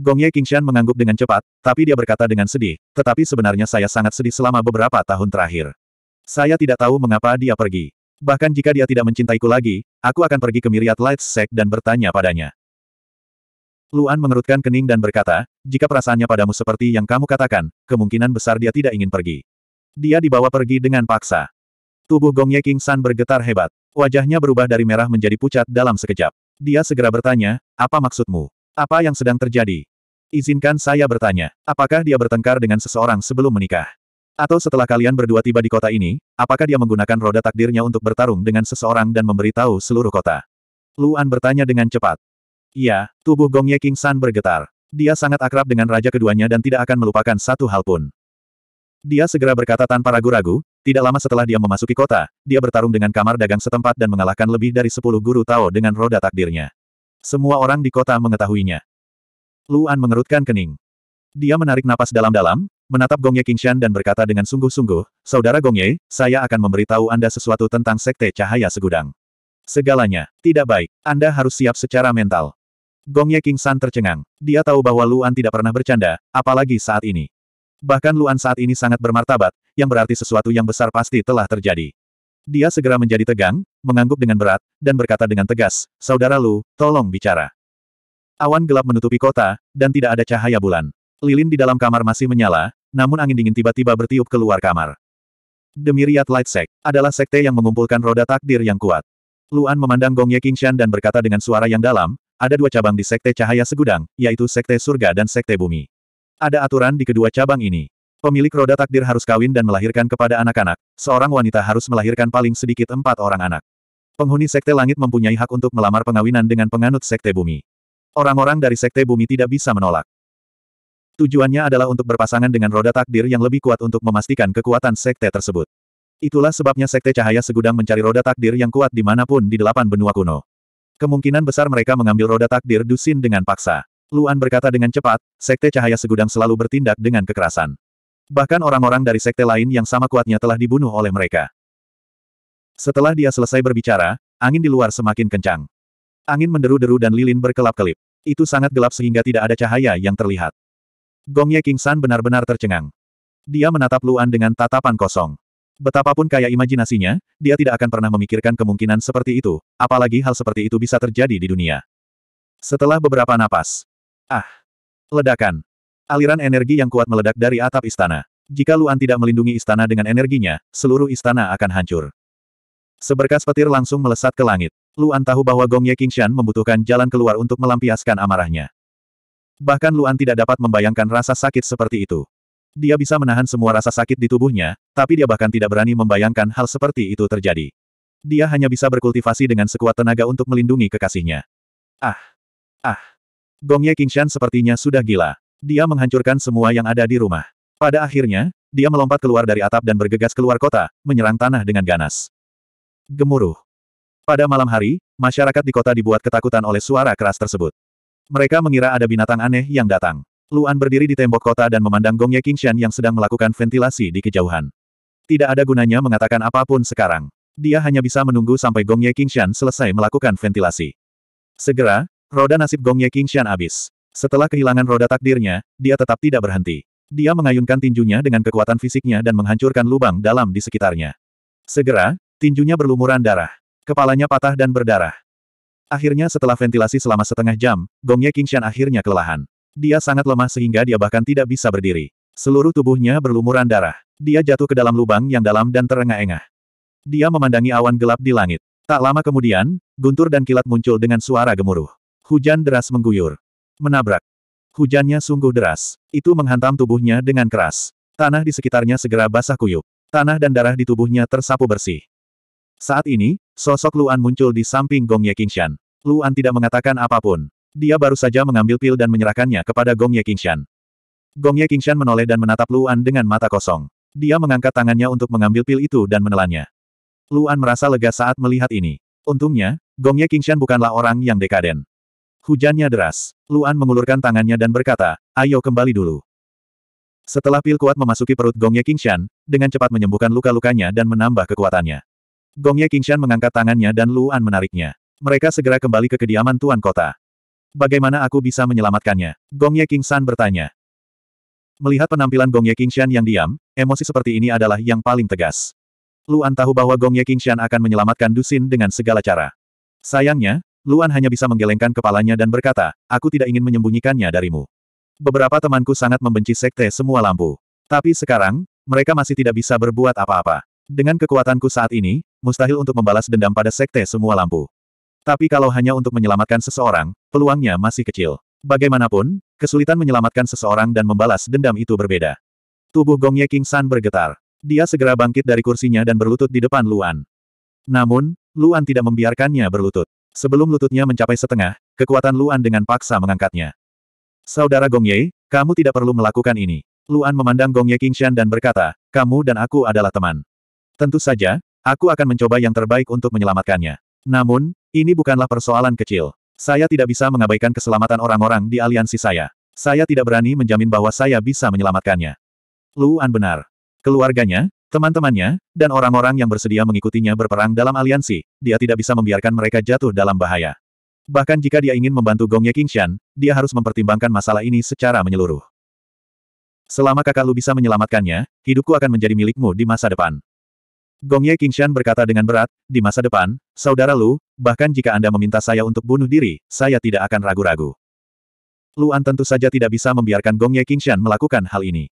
Gong Ye Qingshan mengangguk dengan cepat, tapi dia berkata dengan sedih, tetapi sebenarnya saya sangat sedih selama beberapa tahun terakhir. Saya tidak tahu mengapa dia pergi. Bahkan jika dia tidak mencintaiku lagi, aku akan pergi ke Myriad Lights Sect dan bertanya padanya. Luan mengerutkan kening dan berkata, jika perasaannya padamu seperti yang kamu katakan, kemungkinan besar dia tidak ingin pergi. Dia dibawa pergi dengan paksa. Tubuh Gong Ye Qingshan bergetar hebat. Wajahnya berubah dari merah menjadi pucat dalam sekejap. Dia segera bertanya, apa maksudmu? Apa yang sedang terjadi? Izinkan saya bertanya, apakah dia bertengkar dengan seseorang sebelum menikah? Atau setelah kalian berdua tiba di kota ini, apakah dia menggunakan roda takdirnya untuk bertarung dengan seseorang dan memberitahu seluruh kota? Luan bertanya dengan cepat. Iya, tubuh Gong Ye King San bergetar. Dia sangat akrab dengan raja keduanya dan tidak akan melupakan satu hal pun. Dia segera berkata tanpa ragu-ragu, tidak lama setelah dia memasuki kota, dia bertarung dengan kamar dagang setempat dan mengalahkan lebih dari sepuluh guru Tao dengan roda takdirnya. Semua orang di kota mengetahuinya. Luan mengerutkan kening. Dia menarik napas dalam-dalam, menatap Gongye Kingshan dan berkata dengan sungguh-sungguh, Saudara Gongye, saya akan memberitahu Anda sesuatu tentang Sekte Cahaya Segudang. Segalanya, tidak baik. Anda harus siap secara mental. Gongye Kingshan tercengang. Dia tahu bahwa Luan tidak pernah bercanda, apalagi saat ini. Bahkan Luan saat ini sangat bermartabat, yang berarti sesuatu yang besar pasti telah terjadi. Dia segera menjadi tegang, mengangguk dengan berat, dan berkata dengan tegas, Saudara Lu, tolong bicara. Awan gelap menutupi kota, dan tidak ada cahaya bulan. Lilin di dalam kamar masih menyala, namun angin dingin tiba-tiba bertiup keluar kamar. The Light Sect adalah sekte yang mengumpulkan roda takdir yang kuat. Luan memandang Gong Ye Qingshan dan berkata dengan suara yang dalam, ada dua cabang di sekte cahaya segudang, yaitu sekte surga dan sekte bumi. Ada aturan di kedua cabang ini. Pemilik roda takdir harus kawin dan melahirkan kepada anak-anak, seorang wanita harus melahirkan paling sedikit empat orang anak. Penghuni sekte langit mempunyai hak untuk melamar pengawinan dengan penganut sekte bumi. Orang-orang dari Sekte Bumi tidak bisa menolak. Tujuannya adalah untuk berpasangan dengan roda takdir yang lebih kuat untuk memastikan kekuatan Sekte tersebut. Itulah sebabnya Sekte Cahaya Segudang mencari roda takdir yang kuat dimanapun di delapan benua kuno. Kemungkinan besar mereka mengambil roda takdir Dusin dengan paksa. Luan berkata dengan cepat, Sekte Cahaya Segudang selalu bertindak dengan kekerasan. Bahkan orang-orang dari sekte lain yang sama kuatnya telah dibunuh oleh mereka. Setelah dia selesai berbicara, angin di luar semakin kencang. Angin menderu-deru dan lilin berkelap-kelip. Itu sangat gelap sehingga tidak ada cahaya yang terlihat. Gongye King San benar-benar tercengang. Dia menatap Luan dengan tatapan kosong. Betapapun kaya imajinasinya, dia tidak akan pernah memikirkan kemungkinan seperti itu, apalagi hal seperti itu bisa terjadi di dunia. Setelah beberapa napas. Ah! Ledakan. Aliran energi yang kuat meledak dari atap istana. Jika Luan tidak melindungi istana dengan energinya, seluruh istana akan hancur. Seberkas petir langsung melesat ke langit. Luan tahu bahwa Gong Ye Qingshan membutuhkan jalan keluar untuk melampiaskan amarahnya. Bahkan Luan tidak dapat membayangkan rasa sakit seperti itu. Dia bisa menahan semua rasa sakit di tubuhnya, tapi dia bahkan tidak berani membayangkan hal seperti itu terjadi. Dia hanya bisa berkultivasi dengan sekuat tenaga untuk melindungi kekasihnya. Ah! Ah! Gong Ye Qingshan sepertinya sudah gila. Dia menghancurkan semua yang ada di rumah. Pada akhirnya, dia melompat keluar dari atap dan bergegas keluar kota, menyerang tanah dengan ganas. Gemuruh. Pada malam hari, masyarakat di kota dibuat ketakutan oleh suara keras tersebut. Mereka mengira ada binatang aneh yang datang. Luan berdiri di tembok kota dan memandang Gong Ye Qingshan yang sedang melakukan ventilasi di kejauhan. Tidak ada gunanya mengatakan apapun sekarang. Dia hanya bisa menunggu sampai Gong Ye Qingshan selesai melakukan ventilasi. Segera, roda nasib Gong Ye Qingshan habis. Setelah kehilangan roda takdirnya, dia tetap tidak berhenti. Dia mengayunkan tinjunya dengan kekuatan fisiknya dan menghancurkan lubang dalam di sekitarnya. Segera, tinjunya berlumuran darah. Kepalanya patah dan berdarah. Akhirnya setelah ventilasi selama setengah jam, Ye Qingshan akhirnya kelelahan. Dia sangat lemah sehingga dia bahkan tidak bisa berdiri. Seluruh tubuhnya berlumuran darah. Dia jatuh ke dalam lubang yang dalam dan terengah-engah. Dia memandangi awan gelap di langit. Tak lama kemudian, guntur dan kilat muncul dengan suara gemuruh. Hujan deras mengguyur. Menabrak. Hujannya sungguh deras. Itu menghantam tubuhnya dengan keras. Tanah di sekitarnya segera basah kuyup. Tanah dan darah di tubuhnya tersapu bersih. Saat ini, sosok Luan muncul di samping Gong Ye Qingshan. Luan tidak mengatakan apapun. Dia baru saja mengambil pil dan menyerahkannya kepada Gong Ye Qingshan. Gong Ye Qingshan menoleh dan menatap Luan dengan mata kosong. Dia mengangkat tangannya untuk mengambil pil itu dan menelannya. Luan merasa lega saat melihat ini. Untungnya, Gong Ye Qingshan bukanlah orang yang dekaden. Hujannya deras. Luan mengulurkan tangannya dan berkata, ayo kembali dulu. Setelah pil kuat memasuki perut Gong Ye Qingshan, dengan cepat menyembuhkan luka-lukanya dan menambah kekuatannya. Gong Gongye Qingshan mengangkat tangannya dan Luan menariknya. Mereka segera kembali ke kediaman Tuan Kota. Bagaimana aku bisa menyelamatkannya? Gong Gongye Qingshan bertanya. Melihat penampilan Gong Gongye Qingshan yang diam, emosi seperti ini adalah yang paling tegas. Luan tahu bahwa Gong Gongye Qingshan akan menyelamatkan Dusin dengan segala cara. Sayangnya, Luan hanya bisa menggelengkan kepalanya dan berkata, aku tidak ingin menyembunyikannya darimu. Beberapa temanku sangat membenci sekte semua lampu. Tapi sekarang, mereka masih tidak bisa berbuat apa-apa. Dengan kekuatanku saat ini, mustahil untuk membalas dendam pada sekte semua lampu. Tapi kalau hanya untuk menyelamatkan seseorang, peluangnya masih kecil. Bagaimanapun, kesulitan menyelamatkan seseorang dan membalas dendam itu berbeda. Tubuh Gong Ye King San bergetar. Dia segera bangkit dari kursinya dan berlutut di depan Luan. Namun, Luan tidak membiarkannya berlutut. Sebelum lututnya mencapai setengah, kekuatan Luan dengan paksa mengangkatnya. Saudara Gong Ye, kamu tidak perlu melakukan ini. Luan memandang Gong Ye King Shan dan berkata, kamu dan aku adalah teman. Tentu saja, Aku akan mencoba yang terbaik untuk menyelamatkannya. Namun, ini bukanlah persoalan kecil. Saya tidak bisa mengabaikan keselamatan orang-orang di aliansi saya. Saya tidak berani menjamin bahwa saya bisa menyelamatkannya. Luan benar. Keluarganya, teman-temannya, dan orang-orang yang bersedia mengikutinya berperang dalam aliansi, dia tidak bisa membiarkan mereka jatuh dalam bahaya. Bahkan jika dia ingin membantu Gongye Qingshan, dia harus mempertimbangkan masalah ini secara menyeluruh. Selama kakak Lu bisa menyelamatkannya, hidupku akan menjadi milikmu di masa depan. Gong Ye Qingshan berkata dengan berat, di masa depan, saudara Lu, bahkan jika Anda meminta saya untuk bunuh diri, saya tidak akan ragu-ragu. Luan tentu saja tidak bisa membiarkan Gong Ye Qingshan melakukan hal ini.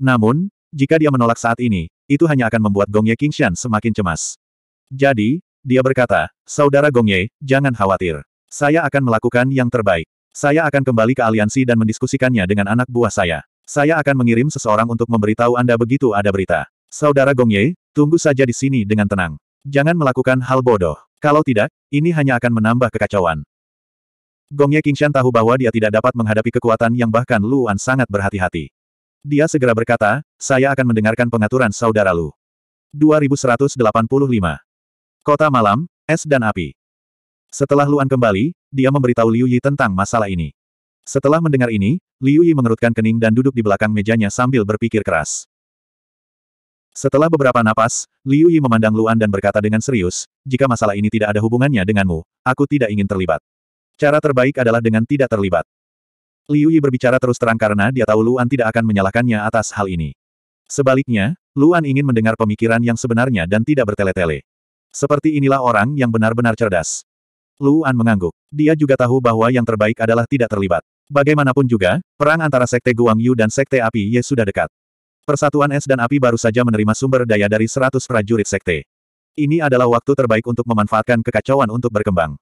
Namun, jika dia menolak saat ini, itu hanya akan membuat Gong Ye Qingshan semakin cemas. Jadi, dia berkata, Saudara Gong Ye, jangan khawatir. Saya akan melakukan yang terbaik. Saya akan kembali ke aliansi dan mendiskusikannya dengan anak buah saya. Saya akan mengirim seseorang untuk memberitahu Anda begitu ada berita. Saudara Gong Ye, Tunggu saja di sini dengan tenang. Jangan melakukan hal bodoh. Kalau tidak, ini hanya akan menambah kekacauan. Gong Ye Qingshan tahu bahwa dia tidak dapat menghadapi kekuatan yang bahkan Luan sangat berhati-hati. Dia segera berkata, saya akan mendengarkan pengaturan saudara Lu. 2185. Kota Malam, Es dan Api. Setelah Luan kembali, dia memberitahu Liu Yi tentang masalah ini. Setelah mendengar ini, Liu Yi mengerutkan kening dan duduk di belakang mejanya sambil berpikir keras. Setelah beberapa napas, Liu Yi memandang Luan dan berkata dengan serius, jika masalah ini tidak ada hubungannya denganmu, aku tidak ingin terlibat. Cara terbaik adalah dengan tidak terlibat. Liu Yi berbicara terus terang karena dia tahu Luan tidak akan menyalahkannya atas hal ini. Sebaliknya, Luan ingin mendengar pemikiran yang sebenarnya dan tidak bertele-tele. Seperti inilah orang yang benar-benar cerdas. Luan mengangguk. Dia juga tahu bahwa yang terbaik adalah tidak terlibat. Bagaimanapun juga, perang antara Sekte Guangyu dan Sekte Api Ye sudah dekat. Persatuan Es dan Api baru saja menerima sumber daya dari 100 prajurit sekte. Ini adalah waktu terbaik untuk memanfaatkan kekacauan untuk berkembang.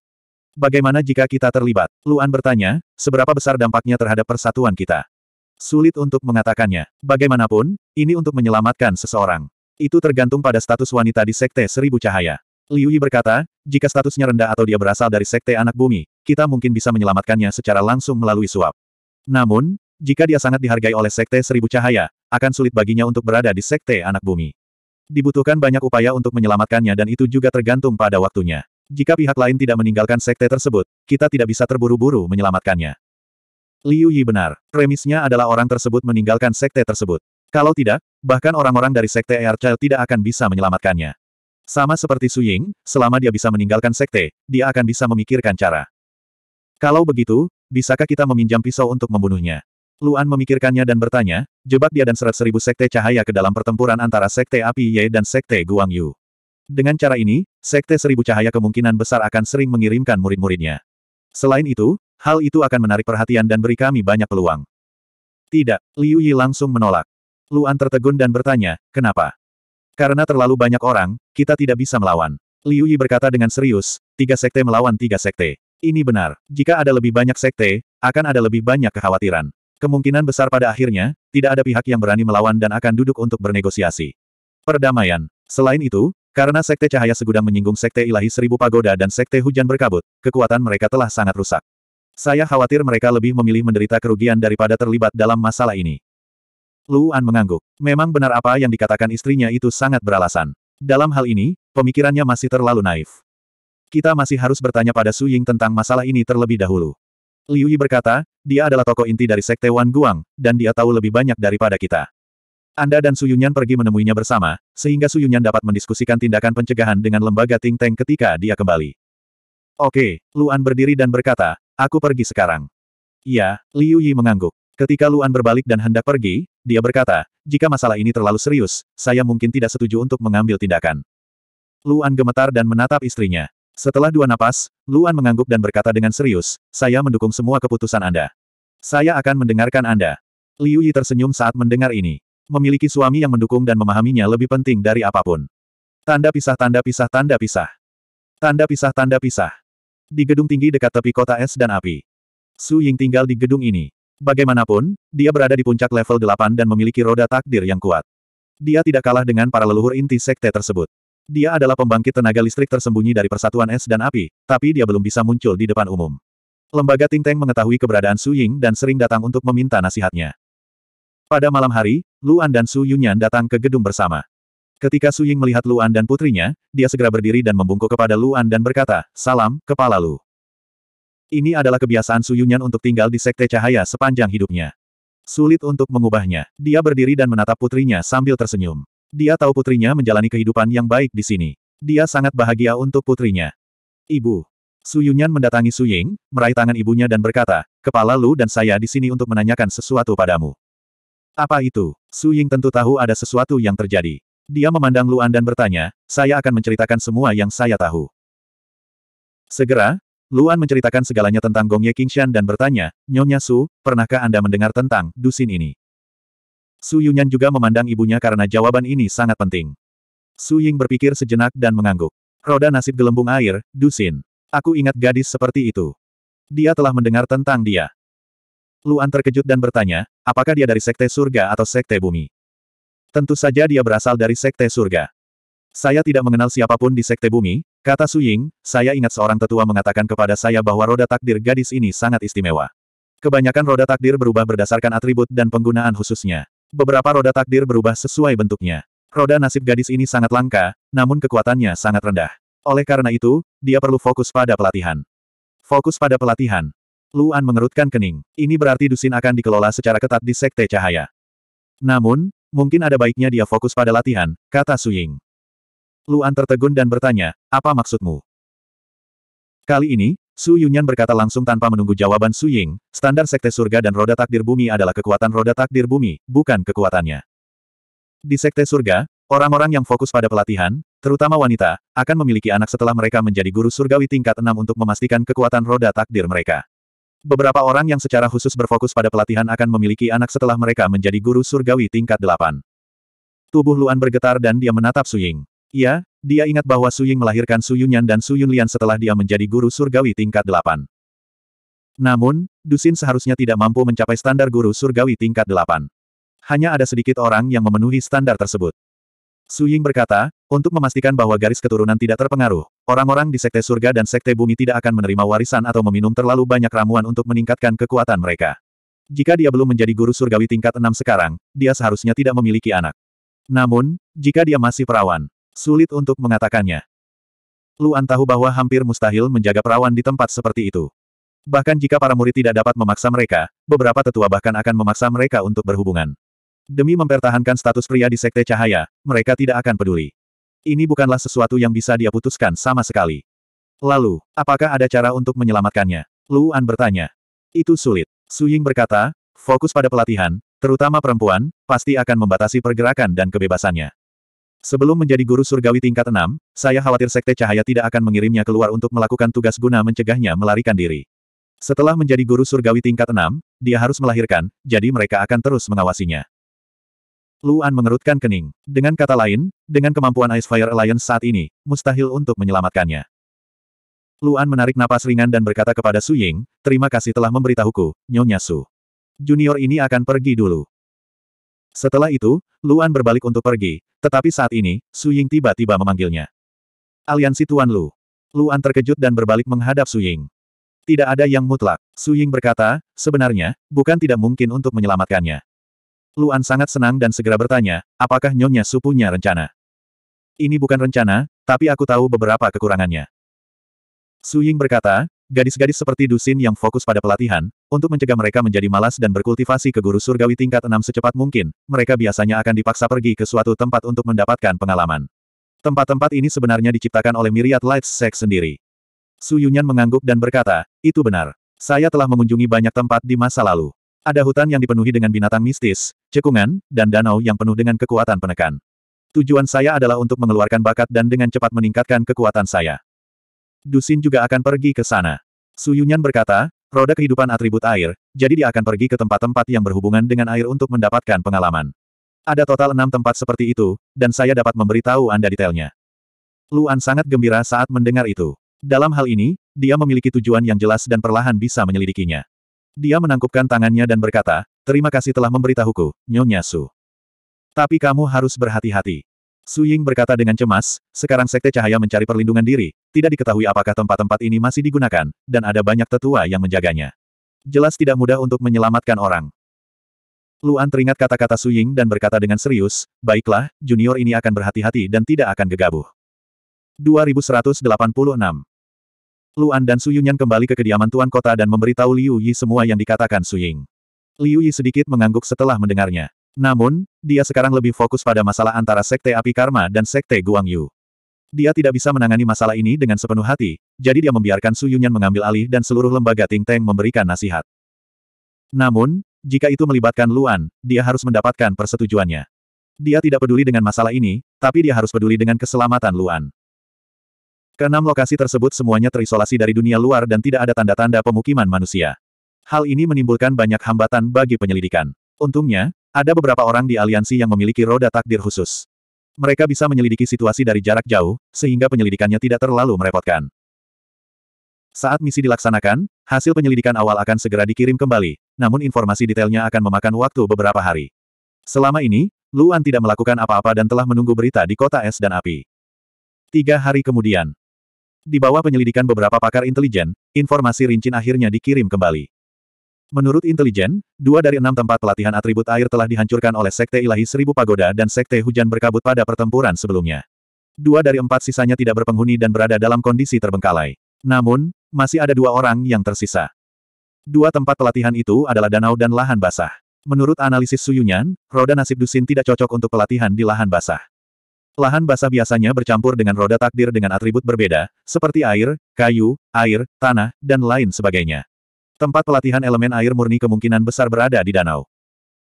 Bagaimana jika kita terlibat? Luan bertanya, seberapa besar dampaknya terhadap persatuan kita? Sulit untuk mengatakannya. Bagaimanapun, ini untuk menyelamatkan seseorang. Itu tergantung pada status wanita di Sekte Seribu Cahaya. Liu Yi berkata, jika statusnya rendah atau dia berasal dari Sekte Anak Bumi, kita mungkin bisa menyelamatkannya secara langsung melalui suap. Namun, jika dia sangat dihargai oleh Sekte Seribu Cahaya, akan sulit baginya untuk berada di Sekte Anak Bumi. Dibutuhkan banyak upaya untuk menyelamatkannya dan itu juga tergantung pada waktunya. Jika pihak lain tidak meninggalkan sekte tersebut, kita tidak bisa terburu-buru menyelamatkannya. Liu Yi benar. Premisnya adalah orang tersebut meninggalkan sekte tersebut. Kalau tidak, bahkan orang-orang dari sekte Child tidak akan bisa menyelamatkannya. Sama seperti Su Ying, selama dia bisa meninggalkan sekte, dia akan bisa memikirkan cara. Kalau begitu, bisakah kita meminjam pisau untuk membunuhnya? Luan memikirkannya dan bertanya, jebak dia dan seret seribu sekte cahaya ke dalam pertempuran antara sekte api Ye dan sekte Guang Yu. Dengan cara ini, sekte seribu cahaya kemungkinan besar akan sering mengirimkan murid-muridnya. Selain itu, hal itu akan menarik perhatian dan beri kami banyak peluang. Tidak, Liu Yi langsung menolak. Luan tertegun dan bertanya, kenapa? Karena terlalu banyak orang, kita tidak bisa melawan. Liu Yi berkata dengan serius, tiga sekte melawan tiga sekte. Ini benar, jika ada lebih banyak sekte, akan ada lebih banyak kekhawatiran. Kemungkinan besar pada akhirnya, tidak ada pihak yang berani melawan dan akan duduk untuk bernegosiasi. Perdamaian. Selain itu, karena Sekte Cahaya Segudang menyinggung Sekte Ilahi Seribu Pagoda dan Sekte Hujan Berkabut, kekuatan mereka telah sangat rusak. Saya khawatir mereka lebih memilih menderita kerugian daripada terlibat dalam masalah ini. Luan mengangguk. Memang benar apa yang dikatakan istrinya itu sangat beralasan. Dalam hal ini, pemikirannya masih terlalu naif. Kita masih harus bertanya pada Su Ying tentang masalah ini terlebih dahulu. Liu Yi berkata, dia adalah tokoh inti dari Sekte Wan Guang, dan dia tahu lebih banyak daripada kita. Anda dan Su Yunyan pergi menemuinya bersama, sehingga Su Yunyan dapat mendiskusikan tindakan pencegahan dengan lembaga Ting Teng ketika dia kembali. Oke, Luan berdiri dan berkata, aku pergi sekarang. Iya, Liu Yi mengangguk. Ketika Luan berbalik dan hendak pergi, dia berkata, jika masalah ini terlalu serius, saya mungkin tidak setuju untuk mengambil tindakan. Luan gemetar dan menatap istrinya. Setelah dua napas, Luan mengangguk dan berkata dengan serius, saya mendukung semua keputusan Anda. Saya akan mendengarkan Anda. Liu Yi tersenyum saat mendengar ini. Memiliki suami yang mendukung dan memahaminya lebih penting dari apapun. Tanda pisah tanda pisah tanda pisah. Tanda pisah tanda pisah. Di gedung tinggi dekat tepi kota es dan api. Su Ying tinggal di gedung ini. Bagaimanapun, dia berada di puncak level 8 dan memiliki roda takdir yang kuat. Dia tidak kalah dengan para leluhur inti sekte tersebut. Dia adalah pembangkit tenaga listrik tersembunyi dari persatuan es dan api, tapi dia belum bisa muncul di depan umum. Lembaga Ting Teng mengetahui keberadaan Su Ying dan sering datang untuk meminta nasihatnya. Pada malam hari, Luan dan Su Yunyan datang ke gedung bersama. Ketika Su Ying melihat Luan dan putrinya, dia segera berdiri dan membungkuk kepada Luan dan berkata, Salam, kepala Lu. Ini adalah kebiasaan Su Yunyan untuk tinggal di Sekte Cahaya sepanjang hidupnya. Sulit untuk mengubahnya. Dia berdiri dan menatap putrinya sambil tersenyum. Dia tahu putrinya menjalani kehidupan yang baik di sini. Dia sangat bahagia untuk putrinya. Ibu. Su Yunyan mendatangi Su Ying, meraih tangan ibunya dan berkata, Kepala Lu dan saya di sini untuk menanyakan sesuatu padamu. Apa itu? Su Ying tentu tahu ada sesuatu yang terjadi. Dia memandang Luan dan bertanya, saya akan menceritakan semua yang saya tahu. Segera, Luan menceritakan segalanya tentang Gong Ye Qingshan dan bertanya, Nyonya Su, pernahkah Anda mendengar tentang dusin ini? Su Yunyan juga memandang ibunya karena jawaban ini sangat penting. Su Ying berpikir sejenak dan mengangguk. Roda nasib gelembung air, Dusin. Aku ingat gadis seperti itu. Dia telah mendengar tentang dia. Luan terkejut dan bertanya, apakah dia dari sekte surga atau sekte bumi? Tentu saja dia berasal dari sekte surga. Saya tidak mengenal siapapun di sekte bumi, kata Su Ying, saya ingat seorang tetua mengatakan kepada saya bahwa roda takdir gadis ini sangat istimewa. Kebanyakan roda takdir berubah berdasarkan atribut dan penggunaan khususnya beberapa roda takdir berubah sesuai bentuknya. Roda nasib gadis ini sangat langka, namun kekuatannya sangat rendah. Oleh karena itu, dia perlu fokus pada pelatihan. Fokus pada pelatihan. Luan mengerutkan kening. Ini berarti Dusin akan dikelola secara ketat di Sekte Cahaya. Namun, mungkin ada baiknya dia fokus pada latihan, kata Suying. Luan tertegun dan bertanya, apa maksudmu? Kali ini, Su Yunyan berkata langsung tanpa menunggu jawaban Su Ying, standar sekte surga dan roda takdir bumi adalah kekuatan roda takdir bumi, bukan kekuatannya. Di sekte surga, orang-orang yang fokus pada pelatihan, terutama wanita, akan memiliki anak setelah mereka menjadi guru surgawi tingkat 6 untuk memastikan kekuatan roda takdir mereka. Beberapa orang yang secara khusus berfokus pada pelatihan akan memiliki anak setelah mereka menjadi guru surgawi tingkat 8. Tubuh Luan bergetar dan dia menatap Su Ying. Ia, dia ingat bahwa Su Ying melahirkan Su Yunyan dan Su Yunlian setelah dia menjadi guru surgawi tingkat 8. Namun, Dusin seharusnya tidak mampu mencapai standar guru surgawi tingkat 8. Hanya ada sedikit orang yang memenuhi standar tersebut. Su Ying berkata, untuk memastikan bahwa garis keturunan tidak terpengaruh, orang-orang di Sekte Surga dan Sekte Bumi tidak akan menerima warisan atau meminum terlalu banyak ramuan untuk meningkatkan kekuatan mereka. Jika dia belum menjadi guru surgawi tingkat 6 sekarang, dia seharusnya tidak memiliki anak. Namun, jika dia masih perawan, Sulit untuk mengatakannya. Luan tahu bahwa hampir mustahil menjaga perawan di tempat seperti itu. Bahkan jika para murid tidak dapat memaksa mereka, beberapa tetua bahkan akan memaksa mereka untuk berhubungan. Demi mempertahankan status pria di Sekte Cahaya, mereka tidak akan peduli. Ini bukanlah sesuatu yang bisa dia putuskan sama sekali. Lalu, apakah ada cara untuk menyelamatkannya? Luan bertanya. Itu sulit. Su Ying berkata, fokus pada pelatihan, terutama perempuan, pasti akan membatasi pergerakan dan kebebasannya. Sebelum menjadi guru surgawi tingkat 6, saya khawatir Sekte Cahaya tidak akan mengirimnya keluar untuk melakukan tugas guna mencegahnya melarikan diri. Setelah menjadi guru surgawi tingkat 6, dia harus melahirkan, jadi mereka akan terus mengawasinya. Luan mengerutkan kening. Dengan kata lain, dengan kemampuan Ice Fire Alliance saat ini, mustahil untuk menyelamatkannya. Luan menarik napas ringan dan berkata kepada Su Ying, terima kasih telah memberitahuku, Nyonya Su. Junior ini akan pergi dulu. Setelah itu, Luan berbalik untuk pergi, tetapi saat ini, Su Ying tiba-tiba memanggilnya. Aliansi Tuan Lu. Luan terkejut dan berbalik menghadap Su Ying. Tidak ada yang mutlak, Su Ying berkata, sebenarnya, bukan tidak mungkin untuk menyelamatkannya. Luan sangat senang dan segera bertanya, apakah Nyonya Su punya rencana? Ini bukan rencana, tapi aku tahu beberapa kekurangannya. Su Ying berkata, Gadis-gadis seperti Dusin yang fokus pada pelatihan, untuk mencegah mereka menjadi malas dan berkultivasi ke guru surgawi tingkat enam secepat mungkin, mereka biasanya akan dipaksa pergi ke suatu tempat untuk mendapatkan pengalaman. Tempat-tempat ini sebenarnya diciptakan oleh Myriad Lights Sek sendiri. Su Yunyan mengangguk dan berkata, itu benar. Saya telah mengunjungi banyak tempat di masa lalu. Ada hutan yang dipenuhi dengan binatang mistis, cekungan, dan danau yang penuh dengan kekuatan penekan. Tujuan saya adalah untuk mengeluarkan bakat dan dengan cepat meningkatkan kekuatan saya. Dusin juga akan pergi ke sana. Su Yunyan berkata, roda kehidupan atribut air, jadi dia akan pergi ke tempat-tempat yang berhubungan dengan air untuk mendapatkan pengalaman. Ada total enam tempat seperti itu, dan saya dapat memberitahu Anda detailnya. Luan sangat gembira saat mendengar itu. Dalam hal ini, dia memiliki tujuan yang jelas dan perlahan bisa menyelidikinya. Dia menangkupkan tangannya dan berkata, Terima kasih telah memberitahuku, Nyonya Su. Tapi kamu harus berhati-hati. Su Ying berkata dengan cemas, sekarang Sekte Cahaya mencari perlindungan diri, tidak diketahui apakah tempat-tempat ini masih digunakan, dan ada banyak tetua yang menjaganya. Jelas tidak mudah untuk menyelamatkan orang. Luan teringat kata-kata Su Ying dan berkata dengan serius, baiklah, junior ini akan berhati-hati dan tidak akan gegabah. 2186 Luan dan Su Yunyan kembali ke kediaman Tuan Kota dan memberitahu Liu Yi semua yang dikatakan Su Ying. Liu Yi sedikit mengangguk setelah mendengarnya. Namun, dia sekarang lebih fokus pada masalah antara Sekte Api Karma dan Sekte Guangyu. Dia tidak bisa menangani masalah ini dengan sepenuh hati, jadi dia membiarkan Su Yunyan mengambil alih dan seluruh lembaga Ting Teng memberikan nasihat. Namun, jika itu melibatkan Luan, dia harus mendapatkan persetujuannya. Dia tidak peduli dengan masalah ini, tapi dia harus peduli dengan keselamatan Luan. Keenam lokasi tersebut semuanya terisolasi dari dunia luar dan tidak ada tanda-tanda pemukiman manusia. Hal ini menimbulkan banyak hambatan bagi penyelidikan. Untungnya, ada beberapa orang di aliansi yang memiliki roda takdir khusus. Mereka bisa menyelidiki situasi dari jarak jauh, sehingga penyelidikannya tidak terlalu merepotkan. Saat misi dilaksanakan, hasil penyelidikan awal akan segera dikirim kembali, namun informasi detailnya akan memakan waktu beberapa hari. Selama ini, Luan tidak melakukan apa-apa dan telah menunggu berita di kota es dan api. Tiga hari kemudian, di bawah penyelidikan beberapa pakar intelijen, informasi Rincin akhirnya dikirim kembali. Menurut intelijen, dua dari enam tempat pelatihan atribut air telah dihancurkan oleh Sekte Ilahi Seribu Pagoda dan Sekte Hujan Berkabut pada pertempuran sebelumnya. Dua dari empat sisanya tidak berpenghuni dan berada dalam kondisi terbengkalai. Namun, masih ada dua orang yang tersisa. Dua tempat pelatihan itu adalah danau dan lahan basah. Menurut analisis Suyunyan, roda nasib Dusin tidak cocok untuk pelatihan di lahan basah. Lahan basah biasanya bercampur dengan roda takdir dengan atribut berbeda, seperti air, kayu, air, tanah, dan lain sebagainya. Tempat pelatihan elemen air murni kemungkinan besar berada di danau.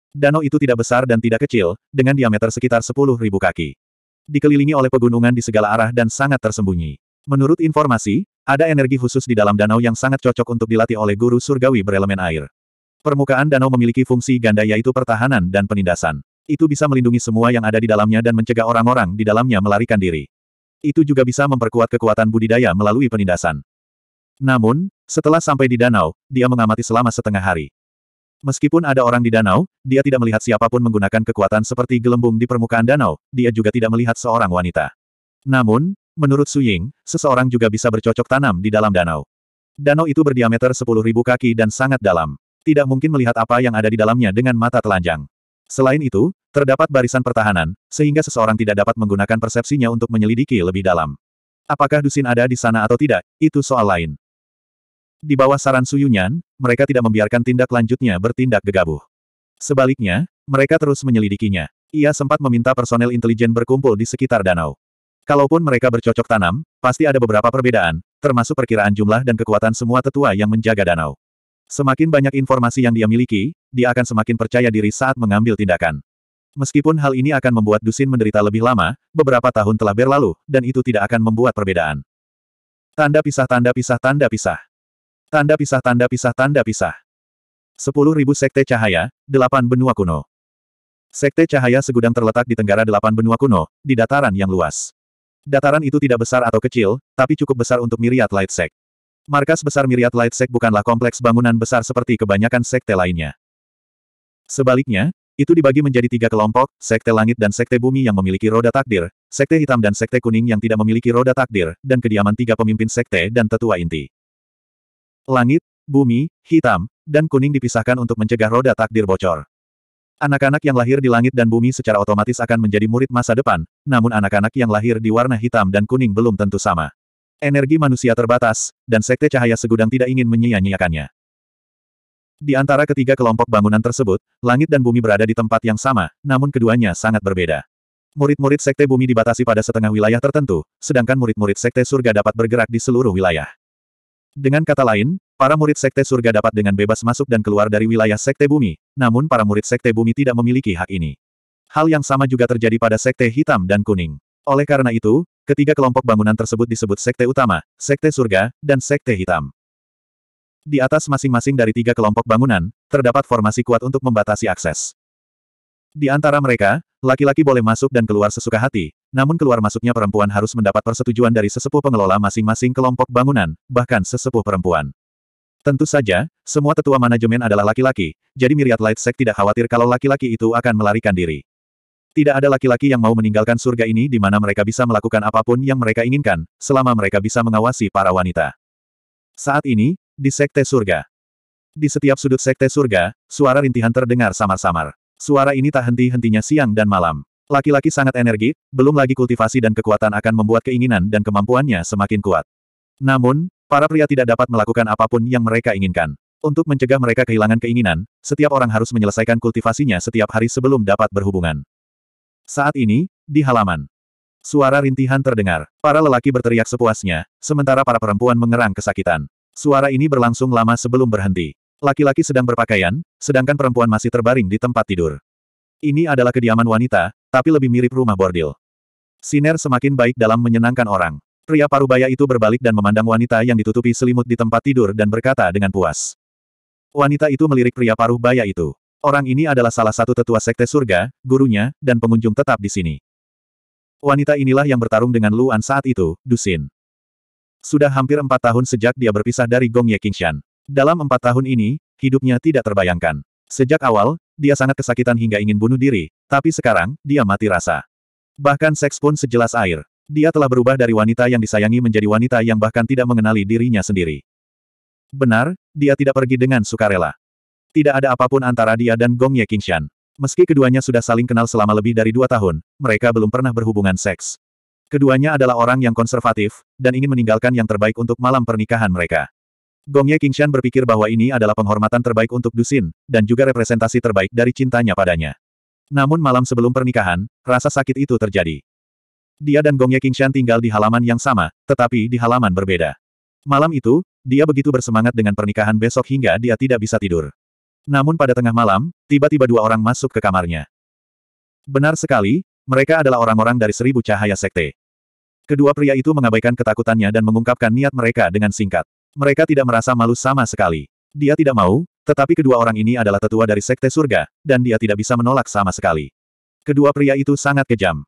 Danau itu tidak besar dan tidak kecil, dengan diameter sekitar 10.000 kaki. Dikelilingi oleh pegunungan di segala arah dan sangat tersembunyi. Menurut informasi, ada energi khusus di dalam danau yang sangat cocok untuk dilatih oleh guru surgawi berelemen air. Permukaan danau memiliki fungsi ganda yaitu pertahanan dan penindasan. Itu bisa melindungi semua yang ada di dalamnya dan mencegah orang-orang di dalamnya melarikan diri. Itu juga bisa memperkuat kekuatan budidaya melalui penindasan. Namun, setelah sampai di danau, dia mengamati selama setengah hari. Meskipun ada orang di danau, dia tidak melihat siapapun menggunakan kekuatan seperti gelembung di permukaan danau, dia juga tidak melihat seorang wanita. Namun, menurut Su Ying, seseorang juga bisa bercocok tanam di dalam danau. Danau itu berdiameter 10.000 kaki dan sangat dalam. Tidak mungkin melihat apa yang ada di dalamnya dengan mata telanjang. Selain itu, terdapat barisan pertahanan, sehingga seseorang tidak dapat menggunakan persepsinya untuk menyelidiki lebih dalam. Apakah Dusin ada di sana atau tidak, itu soal lain. Di bawah saran Su Yunyan, mereka tidak membiarkan tindak lanjutnya bertindak gegabah. Sebaliknya, mereka terus menyelidikinya. Ia sempat meminta personel intelijen berkumpul di sekitar danau. Kalaupun mereka bercocok tanam, pasti ada beberapa perbedaan, termasuk perkiraan jumlah dan kekuatan semua tetua yang menjaga danau. Semakin banyak informasi yang dia miliki, dia akan semakin percaya diri saat mengambil tindakan. Meskipun hal ini akan membuat Dusin menderita lebih lama, beberapa tahun telah berlalu, dan itu tidak akan membuat perbedaan. Tanda pisah tanda pisah tanda pisah. Tanda pisah tanda pisah tanda pisah. Sepuluh sekte cahaya, delapan benua kuno. Sekte cahaya segudang terletak di tenggara delapan benua kuno, di dataran yang luas. Dataran itu tidak besar atau kecil, tapi cukup besar untuk Myriad Light Sect. Markas besar Myriad Light Sect bukanlah kompleks bangunan besar seperti kebanyakan sekte lainnya. Sebaliknya, itu dibagi menjadi tiga kelompok, sekte langit dan sekte bumi yang memiliki roda takdir, sekte hitam dan sekte kuning yang tidak memiliki roda takdir, dan kediaman tiga pemimpin sekte dan tetua inti. Langit, bumi, hitam, dan kuning dipisahkan untuk mencegah roda takdir bocor. Anak-anak yang lahir di langit dan bumi secara otomatis akan menjadi murid masa depan, namun anak-anak yang lahir di warna hitam dan kuning belum tentu sama. Energi manusia terbatas, dan sekte cahaya segudang tidak ingin menyia-nyiakannya. Di antara ketiga kelompok bangunan tersebut, langit dan bumi berada di tempat yang sama, namun keduanya sangat berbeda. Murid-murid sekte bumi dibatasi pada setengah wilayah tertentu, sedangkan murid-murid sekte surga dapat bergerak di seluruh wilayah. Dengan kata lain, para murid Sekte Surga dapat dengan bebas masuk dan keluar dari wilayah Sekte Bumi, namun para murid Sekte Bumi tidak memiliki hak ini. Hal yang sama juga terjadi pada Sekte Hitam dan Kuning. Oleh karena itu, ketiga kelompok bangunan tersebut disebut Sekte Utama, Sekte Surga, dan Sekte Hitam. Di atas masing-masing dari tiga kelompok bangunan, terdapat formasi kuat untuk membatasi akses. Di antara mereka, Laki-laki boleh masuk dan keluar sesuka hati, namun keluar masuknya perempuan harus mendapat persetujuan dari sesepuh pengelola masing-masing kelompok bangunan, bahkan sesepuh perempuan. Tentu saja, semua tetua manajemen adalah laki-laki, jadi Myriad Light tidak khawatir kalau laki-laki itu akan melarikan diri. Tidak ada laki-laki yang mau meninggalkan surga ini di mana mereka bisa melakukan apapun yang mereka inginkan, selama mereka bisa mengawasi para wanita. Saat ini, di Sekte Surga. Di setiap sudut Sekte Surga, suara rintihan terdengar samar-samar. Suara ini tak henti-hentinya siang dan malam. Laki-laki sangat energi, belum lagi kultivasi dan kekuatan akan membuat keinginan dan kemampuannya semakin kuat. Namun, para pria tidak dapat melakukan apapun yang mereka inginkan. Untuk mencegah mereka kehilangan keinginan, setiap orang harus menyelesaikan kultivasinya setiap hari sebelum dapat berhubungan. Saat ini, di halaman. Suara rintihan terdengar. Para lelaki berteriak sepuasnya, sementara para perempuan mengerang kesakitan. Suara ini berlangsung lama sebelum berhenti. Laki-laki sedang berpakaian, sedangkan perempuan masih terbaring di tempat tidur. Ini adalah kediaman wanita, tapi lebih mirip rumah bordil. Siner semakin baik dalam menyenangkan orang. Pria parubaya itu berbalik dan memandang wanita yang ditutupi selimut di tempat tidur dan berkata dengan puas. Wanita itu melirik pria parubaya itu. Orang ini adalah salah satu tetua sekte surga, gurunya, dan pengunjung tetap di sini. Wanita inilah yang bertarung dengan Luan saat itu, Dusin. Sudah hampir empat tahun sejak dia berpisah dari Gong Ye Qingshan. Dalam empat tahun ini, hidupnya tidak terbayangkan. Sejak awal, dia sangat kesakitan hingga ingin bunuh diri, tapi sekarang, dia mati rasa. Bahkan seks pun sejelas air. Dia telah berubah dari wanita yang disayangi menjadi wanita yang bahkan tidak mengenali dirinya sendiri. Benar, dia tidak pergi dengan sukarela. Tidak ada apapun antara dia dan Gong Ye Qingshan. Meski keduanya sudah saling kenal selama lebih dari dua tahun, mereka belum pernah berhubungan seks. Keduanya adalah orang yang konservatif, dan ingin meninggalkan yang terbaik untuk malam pernikahan mereka. Gongye Qingshan berpikir bahwa ini adalah penghormatan terbaik untuk Dusin, dan juga representasi terbaik dari cintanya padanya. Namun malam sebelum pernikahan, rasa sakit itu terjadi. Dia dan Gongye Qingshan tinggal di halaman yang sama, tetapi di halaman berbeda. Malam itu, dia begitu bersemangat dengan pernikahan besok hingga dia tidak bisa tidur. Namun pada tengah malam, tiba-tiba dua orang masuk ke kamarnya. Benar sekali, mereka adalah orang-orang dari seribu cahaya sekte. Kedua pria itu mengabaikan ketakutannya dan mengungkapkan niat mereka dengan singkat. Mereka tidak merasa malu sama sekali. Dia tidak mau, tetapi kedua orang ini adalah tetua dari Sekte Surga, dan dia tidak bisa menolak sama sekali. Kedua pria itu sangat kejam.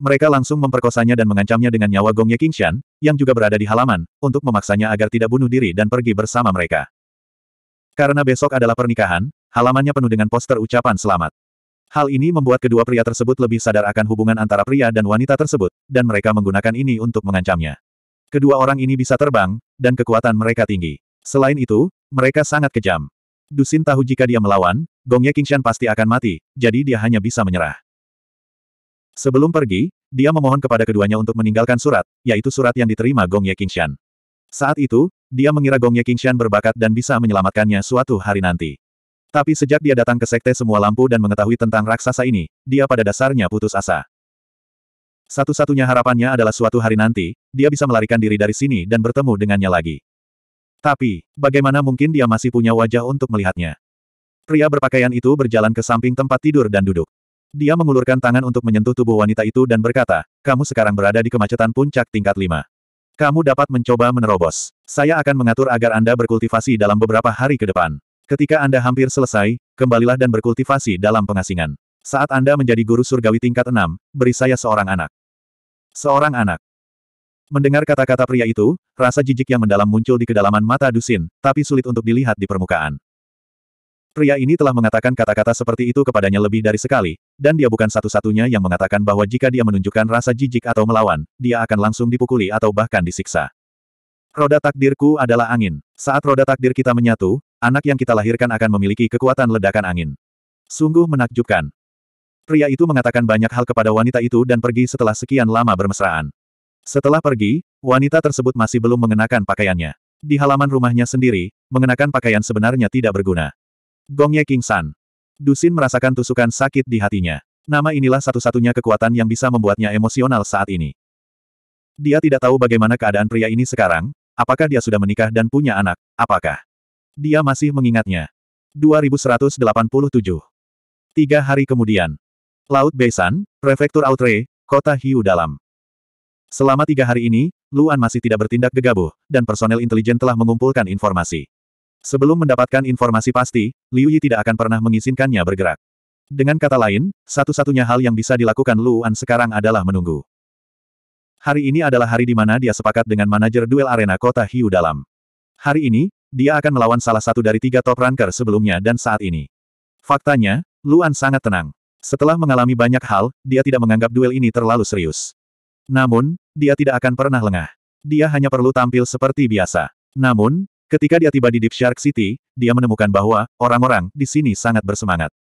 Mereka langsung memperkosanya dan mengancamnya dengan nyawa Gong Kingshan, yang juga berada di halaman, untuk memaksanya agar tidak bunuh diri dan pergi bersama mereka. Karena besok adalah pernikahan, halamannya penuh dengan poster ucapan selamat. Hal ini membuat kedua pria tersebut lebih sadar akan hubungan antara pria dan wanita tersebut, dan mereka menggunakan ini untuk mengancamnya. Kedua orang ini bisa terbang, dan kekuatan mereka tinggi. Selain itu, mereka sangat kejam. Dusin tahu jika dia melawan, Gongye Qingshan pasti akan mati, jadi dia hanya bisa menyerah. Sebelum pergi, dia memohon kepada keduanya untuk meninggalkan surat, yaitu surat yang diterima Gongye Qingshan. Saat itu, dia mengira Gongye Qingshan berbakat dan bisa menyelamatkannya suatu hari nanti. Tapi sejak dia datang ke Sekte Semua Lampu dan mengetahui tentang raksasa ini, dia pada dasarnya putus asa. Satu-satunya harapannya adalah suatu hari nanti, dia bisa melarikan diri dari sini dan bertemu dengannya lagi. Tapi, bagaimana mungkin dia masih punya wajah untuk melihatnya? Pria berpakaian itu berjalan ke samping tempat tidur dan duduk. Dia mengulurkan tangan untuk menyentuh tubuh wanita itu dan berkata, kamu sekarang berada di kemacetan puncak tingkat 5. Kamu dapat mencoba menerobos. Saya akan mengatur agar Anda berkultivasi dalam beberapa hari ke depan. Ketika Anda hampir selesai, kembalilah dan berkultivasi dalam pengasingan. Saat Anda menjadi guru surgawi tingkat 6, beri saya seorang anak. Seorang anak. Mendengar kata-kata pria itu, rasa jijik yang mendalam muncul di kedalaman mata Dusin, tapi sulit untuk dilihat di permukaan. Pria ini telah mengatakan kata-kata seperti itu kepadanya lebih dari sekali, dan dia bukan satu-satunya yang mengatakan bahwa jika dia menunjukkan rasa jijik atau melawan, dia akan langsung dipukuli atau bahkan disiksa. Roda takdirku adalah angin. Saat roda takdir kita menyatu, anak yang kita lahirkan akan memiliki kekuatan ledakan angin. Sungguh menakjubkan. Pria itu mengatakan banyak hal kepada wanita itu dan pergi setelah sekian lama bermesraan. Setelah pergi, wanita tersebut masih belum mengenakan pakaiannya. Di halaman rumahnya sendiri, mengenakan pakaian sebenarnya tidak berguna. Gongye King San. Dusin merasakan tusukan sakit di hatinya. Nama inilah satu-satunya kekuatan yang bisa membuatnya emosional saat ini. Dia tidak tahu bagaimana keadaan pria ini sekarang, apakah dia sudah menikah dan punya anak, apakah dia masih mengingatnya. 2187 Tiga hari kemudian, Laut Besan, Prefektur Outre, Kota Hiu Dalam. Selama tiga hari ini, Luan masih tidak bertindak gegabah, dan personel intelijen telah mengumpulkan informasi. Sebelum mendapatkan informasi pasti, Liu Yi tidak akan pernah mengizinkannya bergerak. Dengan kata lain, satu-satunya hal yang bisa dilakukan Luan sekarang adalah menunggu. Hari ini adalah hari di mana dia sepakat dengan manajer duel arena kota Hiu Dalam. Hari ini, dia akan melawan salah satu dari tiga top ranker sebelumnya dan saat ini. Faktanya, Luan sangat tenang. Setelah mengalami banyak hal, dia tidak menganggap duel ini terlalu serius. Namun, dia tidak akan pernah lengah. Dia hanya perlu tampil seperti biasa. Namun, ketika dia tiba di Deep Shark City, dia menemukan bahwa orang-orang di sini sangat bersemangat.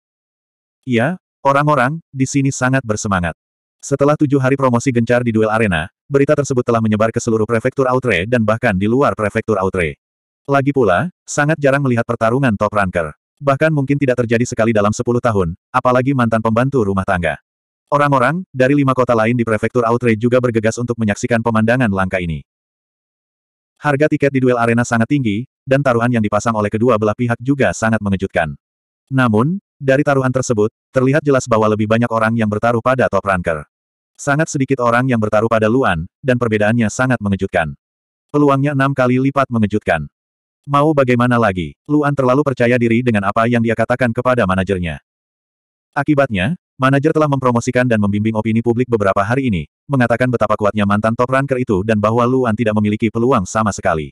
Iya, orang-orang di sini sangat bersemangat. Setelah tujuh hari promosi gencar di duel arena, berita tersebut telah menyebar ke seluruh prefektur Outre dan bahkan di luar prefektur Outre. Lagi pula, sangat jarang melihat pertarungan top ranker bahkan mungkin tidak terjadi sekali dalam sepuluh tahun, apalagi mantan pembantu rumah tangga. Orang-orang, dari lima kota lain di prefektur Outre juga bergegas untuk menyaksikan pemandangan langka ini. Harga tiket di duel arena sangat tinggi, dan taruhan yang dipasang oleh kedua belah pihak juga sangat mengejutkan. Namun, dari taruhan tersebut, terlihat jelas bahwa lebih banyak orang yang bertaruh pada top ranker. Sangat sedikit orang yang bertaruh pada Luan, dan perbedaannya sangat mengejutkan. Peluangnya enam kali lipat mengejutkan. Mau bagaimana lagi, Luan terlalu percaya diri dengan apa yang dia katakan kepada manajernya. Akibatnya, manajer telah mempromosikan dan membimbing opini publik beberapa hari ini, mengatakan betapa kuatnya mantan top ranker itu dan bahwa Luan tidak memiliki peluang sama sekali.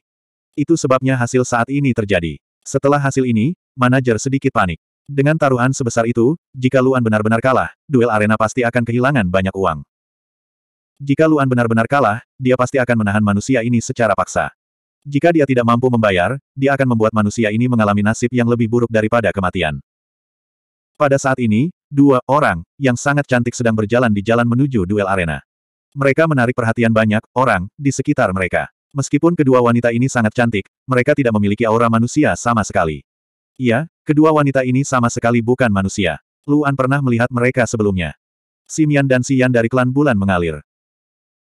Itu sebabnya hasil saat ini terjadi. Setelah hasil ini, manajer sedikit panik. Dengan taruhan sebesar itu, jika Luan benar-benar kalah, duel arena pasti akan kehilangan banyak uang. Jika Luan benar-benar kalah, dia pasti akan menahan manusia ini secara paksa. Jika dia tidak mampu membayar, dia akan membuat manusia ini mengalami nasib yang lebih buruk daripada kematian. Pada saat ini, dua orang yang sangat cantik sedang berjalan di jalan menuju duel arena. Mereka menarik perhatian banyak orang di sekitar mereka. Meskipun kedua wanita ini sangat cantik, mereka tidak memiliki aura manusia sama sekali. Iya, kedua wanita ini sama sekali bukan manusia. Luan pernah melihat mereka sebelumnya. Simian dan Sian dari klan Bulan mengalir.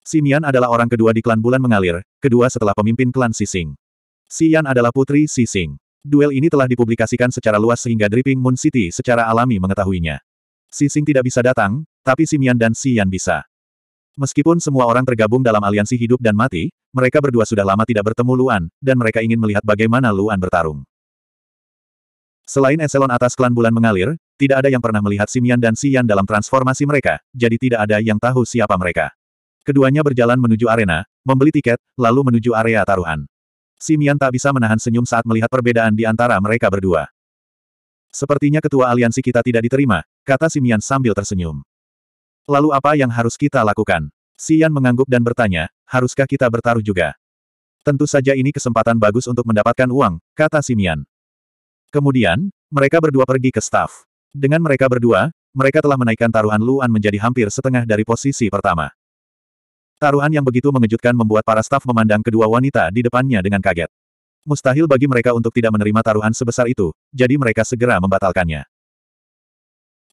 Simian adalah orang kedua di klan Bulan Mengalir, kedua setelah pemimpin klan Sising. Xian adalah putri Sising. Duel ini telah dipublikasikan secara luas sehingga Dripping Moon City secara alami mengetahuinya. Sising tidak bisa datang, tapi Simian dan Xian bisa. Meskipun semua orang tergabung dalam aliansi hidup dan mati, mereka berdua sudah lama tidak bertemu Luan, dan mereka ingin melihat bagaimana Luan bertarung. Selain eselon atas klan bulan mengalir, tidak ada yang pernah melihat Simian dan Xian dalam transformasi mereka, jadi tidak ada yang tahu siapa mereka. Keduanya berjalan menuju arena, membeli tiket, lalu menuju area taruhan. Simian tak bisa menahan senyum saat melihat perbedaan di antara mereka berdua. Sepertinya ketua aliansi kita tidak diterima, kata Simian sambil tersenyum. Lalu apa yang harus kita lakukan? Sian mengangguk dan bertanya, haruskah kita bertaruh juga? Tentu saja ini kesempatan bagus untuk mendapatkan uang, kata Simian. Kemudian, mereka berdua pergi ke staf. Dengan mereka berdua, mereka telah menaikkan taruhan Luan menjadi hampir setengah dari posisi pertama. Taruhan yang begitu mengejutkan membuat para staf memandang kedua wanita di depannya dengan kaget. Mustahil bagi mereka untuk tidak menerima taruhan sebesar itu, jadi mereka segera membatalkannya.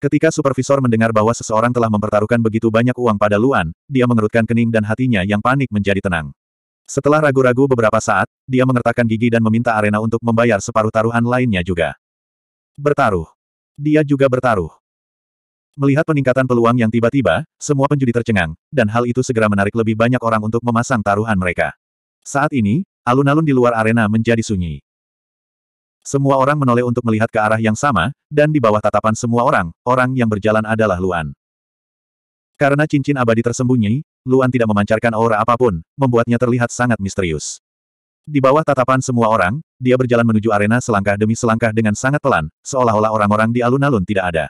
Ketika supervisor mendengar bahwa seseorang telah mempertaruhkan begitu banyak uang pada Luan, dia mengerutkan kening dan hatinya yang panik menjadi tenang. Setelah ragu-ragu beberapa saat, dia mengertakkan gigi dan meminta arena untuk membayar separuh taruhan lainnya juga. Bertaruh. Dia juga bertaruh. Melihat peningkatan peluang yang tiba-tiba, semua penjudi tercengang, dan hal itu segera menarik lebih banyak orang untuk memasang taruhan mereka. Saat ini, alun-alun di luar arena menjadi sunyi. Semua orang menoleh untuk melihat ke arah yang sama, dan di bawah tatapan semua orang, orang yang berjalan adalah Luan. Karena cincin abadi tersembunyi, Luan tidak memancarkan aura apapun, membuatnya terlihat sangat misterius. Di bawah tatapan semua orang, dia berjalan menuju arena selangkah demi selangkah dengan sangat pelan, seolah-olah orang-orang di alun-alun tidak ada.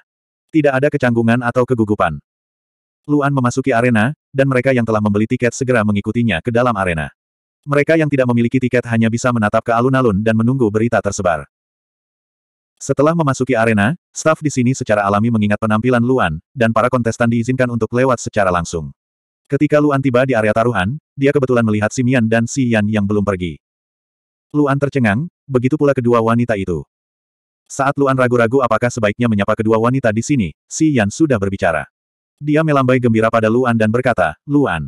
Tidak ada kecanggungan atau kegugupan. Luan memasuki arena, dan mereka yang telah membeli tiket segera mengikutinya ke dalam arena. Mereka yang tidak memiliki tiket hanya bisa menatap ke alun-alun dan menunggu berita tersebar. Setelah memasuki arena, staf di sini secara alami mengingat penampilan Luan, dan para kontestan diizinkan untuk lewat secara langsung. Ketika Luan tiba di area taruhan, dia kebetulan melihat Simian dan Si Yan yang belum pergi. Luan tercengang, begitu pula kedua wanita itu. Saat Luan ragu-ragu apakah sebaiknya menyapa kedua wanita di sini, Si Yan sudah berbicara. Dia melambai gembira pada Luan dan berkata, Luan.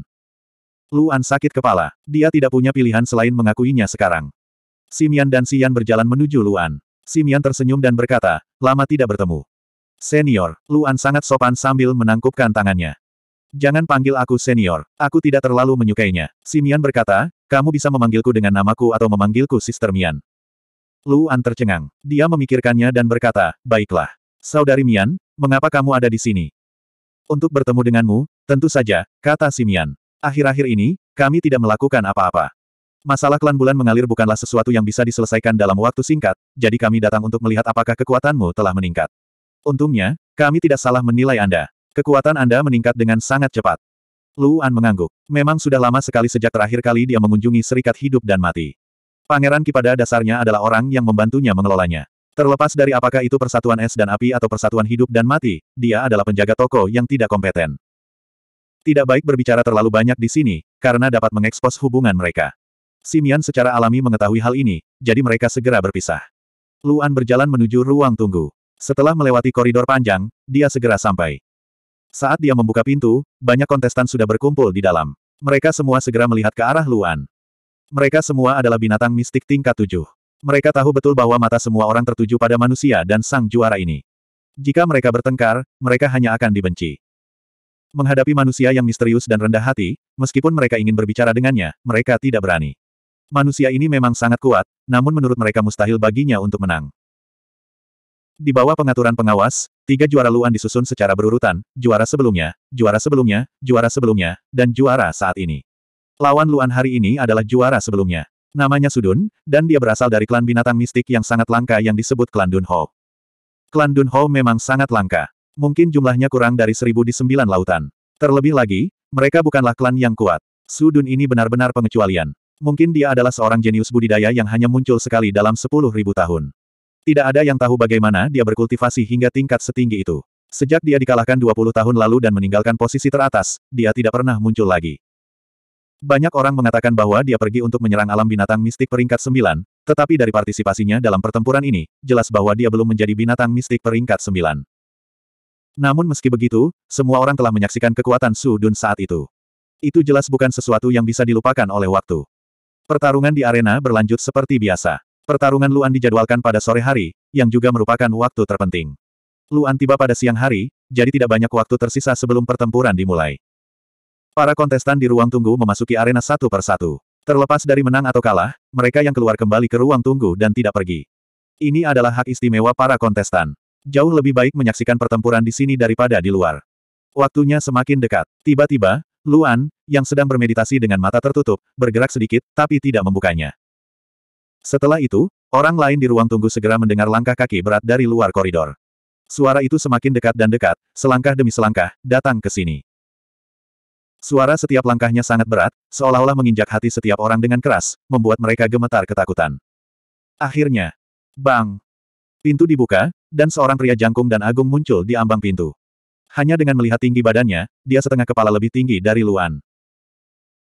Luan sakit kepala. Dia tidak punya pilihan selain mengakuinya sekarang. Simian dan Sian berjalan menuju Luan. Simian tersenyum dan berkata, lama tidak bertemu. Senior, Luan sangat sopan sambil menangkupkan tangannya. Jangan panggil aku senior, aku tidak terlalu menyukainya. Simian berkata, kamu bisa memanggilku dengan namaku atau memanggilku Sister Mian. Luan tercengang. Dia memikirkannya dan berkata, baiklah. Saudari Mian, mengapa kamu ada di sini? Untuk bertemu denganmu, tentu saja, kata Simian. Akhir-akhir ini, kami tidak melakukan apa-apa. Masalah klan bulan mengalir bukanlah sesuatu yang bisa diselesaikan dalam waktu singkat, jadi kami datang untuk melihat apakah kekuatanmu telah meningkat. Untungnya, kami tidak salah menilai Anda. Kekuatan Anda meningkat dengan sangat cepat. Luan mengangguk. Memang sudah lama sekali sejak terakhir kali dia mengunjungi serikat hidup dan mati. Pangeran Kipada dasarnya adalah orang yang membantunya mengelolanya. Terlepas dari apakah itu persatuan es dan api atau persatuan hidup dan mati, dia adalah penjaga toko yang tidak kompeten. Tidak baik berbicara terlalu banyak di sini, karena dapat mengekspos hubungan mereka. Simian secara alami mengetahui hal ini, jadi mereka segera berpisah. Luan berjalan menuju ruang tunggu. Setelah melewati koridor panjang, dia segera sampai. Saat dia membuka pintu, banyak kontestan sudah berkumpul di dalam. Mereka semua segera melihat ke arah Luan. Mereka semua adalah binatang mistik tingkat tujuh. Mereka tahu betul bahwa mata semua orang tertuju pada manusia dan sang juara ini. Jika mereka bertengkar, mereka hanya akan dibenci. Menghadapi manusia yang misterius dan rendah hati, meskipun mereka ingin berbicara dengannya, mereka tidak berani. Manusia ini memang sangat kuat, namun menurut mereka mustahil baginya untuk menang. Di bawah pengaturan pengawas, tiga juara Luan disusun secara berurutan, juara sebelumnya, juara sebelumnya, juara sebelumnya, dan juara saat ini. Lawan Luan hari ini adalah juara sebelumnya. Namanya Sudun, dan dia berasal dari klan binatang mistik yang sangat langka yang disebut klan Dunho. Klan Dunho memang sangat langka. Mungkin jumlahnya kurang dari seribu di sembilan lautan. Terlebih lagi, mereka bukanlah klan yang kuat. Sudun ini benar-benar pengecualian. Mungkin dia adalah seorang jenius budidaya yang hanya muncul sekali dalam sepuluh ribu tahun. Tidak ada yang tahu bagaimana dia berkultivasi hingga tingkat setinggi itu. Sejak dia dikalahkan 20 tahun lalu dan meninggalkan posisi teratas, dia tidak pernah muncul lagi. Banyak orang mengatakan bahwa dia pergi untuk menyerang alam binatang mistik peringkat 9, tetapi dari partisipasinya dalam pertempuran ini, jelas bahwa dia belum menjadi binatang mistik peringkat 9. Namun meski begitu, semua orang telah menyaksikan kekuatan Su Dun saat itu. Itu jelas bukan sesuatu yang bisa dilupakan oleh waktu. Pertarungan di arena berlanjut seperti biasa. Pertarungan Luan dijadwalkan pada sore hari, yang juga merupakan waktu terpenting. Luan tiba pada siang hari, jadi tidak banyak waktu tersisa sebelum pertempuran dimulai. Para kontestan di ruang tunggu memasuki arena satu per satu. Terlepas dari menang atau kalah, mereka yang keluar kembali ke ruang tunggu dan tidak pergi. Ini adalah hak istimewa para kontestan. Jauh lebih baik menyaksikan pertempuran di sini daripada di luar. Waktunya semakin dekat. Tiba-tiba, Luan, yang sedang bermeditasi dengan mata tertutup, bergerak sedikit, tapi tidak membukanya. Setelah itu, orang lain di ruang tunggu segera mendengar langkah kaki berat dari luar koridor. Suara itu semakin dekat dan dekat, selangkah demi selangkah, datang ke sini. Suara setiap langkahnya sangat berat, seolah-olah menginjak hati setiap orang dengan keras, membuat mereka gemetar ketakutan. Akhirnya, bang! Pintu dibuka, dan seorang pria jangkung dan agung muncul di ambang pintu. Hanya dengan melihat tinggi badannya, dia setengah kepala lebih tinggi dari Luan.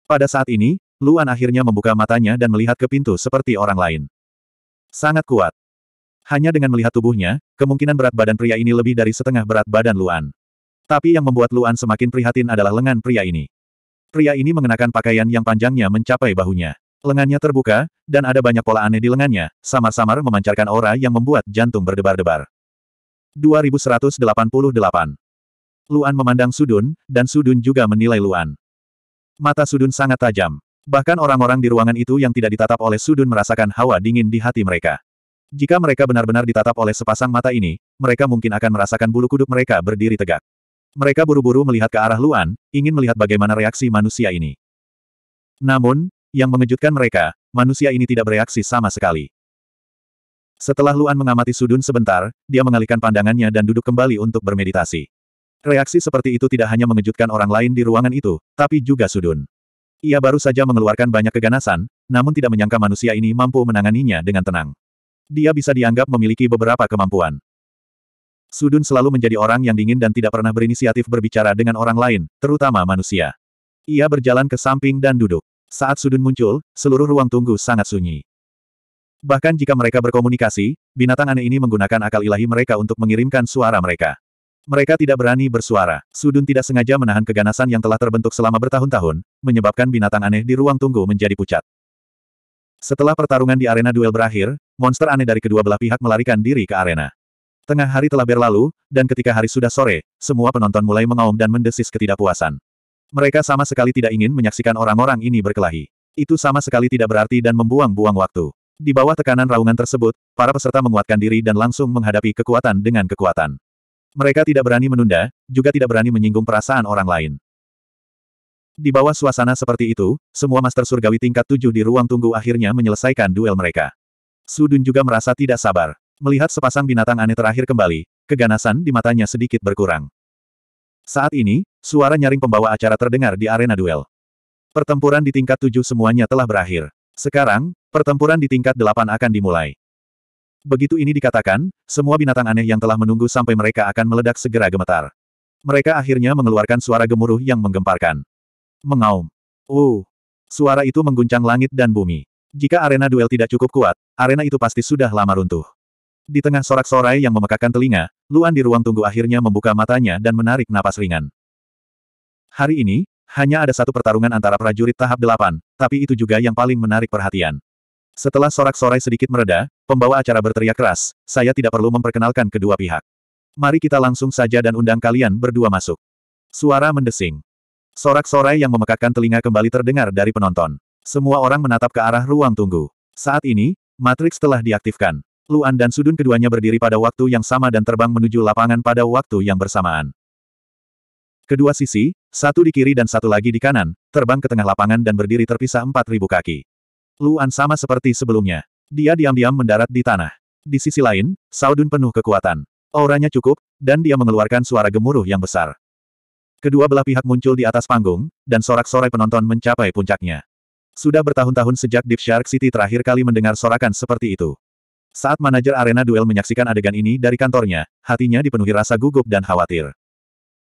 Pada saat ini, Luan akhirnya membuka matanya dan melihat ke pintu seperti orang lain. Sangat kuat. Hanya dengan melihat tubuhnya, kemungkinan berat badan pria ini lebih dari setengah berat badan Luan. Tapi yang membuat Luan semakin prihatin adalah lengan pria ini. Pria ini mengenakan pakaian yang panjangnya mencapai bahunya. Lengannya terbuka, dan ada banyak pola aneh di lengannya, samar-samar memancarkan aura yang membuat jantung berdebar-debar. 2188 Luan memandang Sudun, dan Sudun juga menilai Luan. Mata Sudun sangat tajam. Bahkan orang-orang di ruangan itu yang tidak ditatap oleh Sudun merasakan hawa dingin di hati mereka. Jika mereka benar-benar ditatap oleh sepasang mata ini, mereka mungkin akan merasakan bulu kuduk mereka berdiri tegak. Mereka buru-buru melihat ke arah Luan, ingin melihat bagaimana reaksi manusia ini. Namun, yang mengejutkan mereka, manusia ini tidak bereaksi sama sekali. Setelah Luan mengamati Sudun sebentar, dia mengalihkan pandangannya dan duduk kembali untuk bermeditasi. Reaksi seperti itu tidak hanya mengejutkan orang lain di ruangan itu, tapi juga Sudun. Ia baru saja mengeluarkan banyak keganasan, namun tidak menyangka manusia ini mampu menanganinya dengan tenang. Dia bisa dianggap memiliki beberapa kemampuan. Sudun selalu menjadi orang yang dingin dan tidak pernah berinisiatif berbicara dengan orang lain, terutama manusia. Ia berjalan ke samping dan duduk. Saat Sudun muncul, seluruh ruang tunggu sangat sunyi. Bahkan jika mereka berkomunikasi, binatang aneh ini menggunakan akal ilahi mereka untuk mengirimkan suara mereka. Mereka tidak berani bersuara. Sudun tidak sengaja menahan keganasan yang telah terbentuk selama bertahun-tahun, menyebabkan binatang aneh di ruang tunggu menjadi pucat. Setelah pertarungan di arena duel berakhir, monster aneh dari kedua belah pihak melarikan diri ke arena. Tengah hari telah berlalu, dan ketika hari sudah sore, semua penonton mulai mengaum dan mendesis ketidakpuasan. Mereka sama sekali tidak ingin menyaksikan orang-orang ini berkelahi. Itu sama sekali tidak berarti dan membuang-buang waktu. Di bawah tekanan raungan tersebut, para peserta menguatkan diri dan langsung menghadapi kekuatan dengan kekuatan. Mereka tidak berani menunda, juga tidak berani menyinggung perasaan orang lain. Di bawah suasana seperti itu, semua Master Surgawi tingkat tujuh di ruang tunggu akhirnya menyelesaikan duel mereka. Sudun juga merasa tidak sabar. Melihat sepasang binatang aneh terakhir kembali, keganasan di matanya sedikit berkurang. Saat ini, suara nyaring pembawa acara terdengar di arena duel. Pertempuran di tingkat tujuh semuanya telah berakhir. Sekarang, pertempuran di tingkat delapan akan dimulai. Begitu ini dikatakan, semua binatang aneh yang telah menunggu sampai mereka akan meledak segera gemetar. Mereka akhirnya mengeluarkan suara gemuruh yang menggemparkan. Mengaum. Uh. Suara itu mengguncang langit dan bumi. Jika arena duel tidak cukup kuat, arena itu pasti sudah lama runtuh. Di tengah sorak-sorai yang memekakan telinga, Luan di ruang tunggu akhirnya membuka matanya dan menarik napas ringan. Hari ini, hanya ada satu pertarungan antara prajurit tahap delapan, tapi itu juga yang paling menarik perhatian. Setelah sorak-sorai sedikit mereda, pembawa acara berteriak keras, saya tidak perlu memperkenalkan kedua pihak. Mari kita langsung saja dan undang kalian berdua masuk. Suara mendesing. Sorak-sorai yang memekakan telinga kembali terdengar dari penonton. Semua orang menatap ke arah ruang tunggu. Saat ini, matriks telah diaktifkan. Luan dan Sudun keduanya berdiri pada waktu yang sama dan terbang menuju lapangan pada waktu yang bersamaan. Kedua sisi, satu di kiri dan satu lagi di kanan, terbang ke tengah lapangan dan berdiri terpisah 4.000 kaki. Luan sama seperti sebelumnya. Dia diam-diam mendarat di tanah. Di sisi lain, Saudun penuh kekuatan. Auranya cukup, dan dia mengeluarkan suara gemuruh yang besar. Kedua belah pihak muncul di atas panggung, dan sorak-sorai penonton mencapai puncaknya. Sudah bertahun-tahun sejak Deep Shark City terakhir kali mendengar sorakan seperti itu. Saat manajer arena duel menyaksikan adegan ini dari kantornya, hatinya dipenuhi rasa gugup dan khawatir.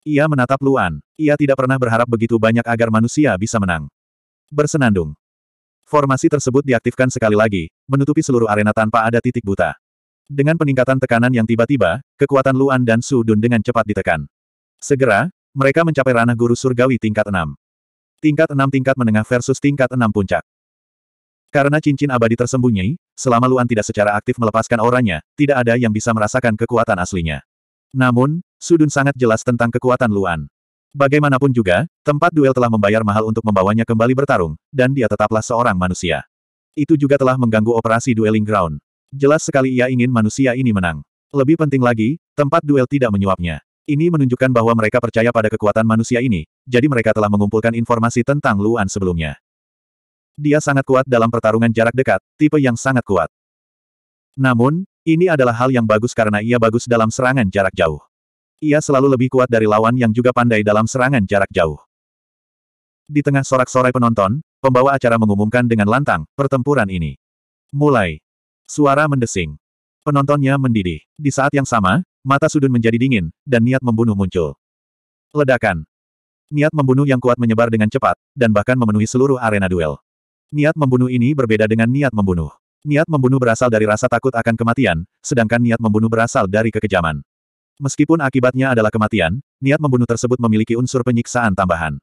Ia menatap Luan. Ia tidak pernah berharap begitu banyak agar manusia bisa menang. Bersenandung. Formasi tersebut diaktifkan sekali lagi, menutupi seluruh arena tanpa ada titik buta. Dengan peningkatan tekanan yang tiba-tiba, kekuatan Luan dan Su Dun dengan cepat ditekan. Segera, mereka mencapai ranah guru surgawi tingkat 6. Tingkat 6 tingkat menengah versus tingkat 6 puncak. Karena cincin abadi tersembunyi, selama Luan tidak secara aktif melepaskan auranya, tidak ada yang bisa merasakan kekuatan aslinya. Namun, Sudun sangat jelas tentang kekuatan Luan. Bagaimanapun juga, tempat duel telah membayar mahal untuk membawanya kembali bertarung, dan dia tetaplah seorang manusia. Itu juga telah mengganggu operasi dueling ground. Jelas sekali ia ingin manusia ini menang. Lebih penting lagi, tempat duel tidak menyuapnya. Ini menunjukkan bahwa mereka percaya pada kekuatan manusia ini, jadi mereka telah mengumpulkan informasi tentang Luan sebelumnya. Dia sangat kuat dalam pertarungan jarak dekat, tipe yang sangat kuat. Namun, ini adalah hal yang bagus karena ia bagus dalam serangan jarak jauh. Ia selalu lebih kuat dari lawan yang juga pandai dalam serangan jarak jauh. Di tengah sorak-sorai penonton, pembawa acara mengumumkan dengan lantang, pertempuran ini. Mulai. Suara mendesing. Penontonnya mendidih. Di saat yang sama, mata Sudun menjadi dingin, dan niat membunuh muncul. Ledakan. Niat membunuh yang kuat menyebar dengan cepat, dan bahkan memenuhi seluruh arena duel. Niat membunuh ini berbeda dengan niat membunuh. Niat membunuh berasal dari rasa takut akan kematian, sedangkan niat membunuh berasal dari kekejaman. Meskipun akibatnya adalah kematian, niat membunuh tersebut memiliki unsur penyiksaan tambahan.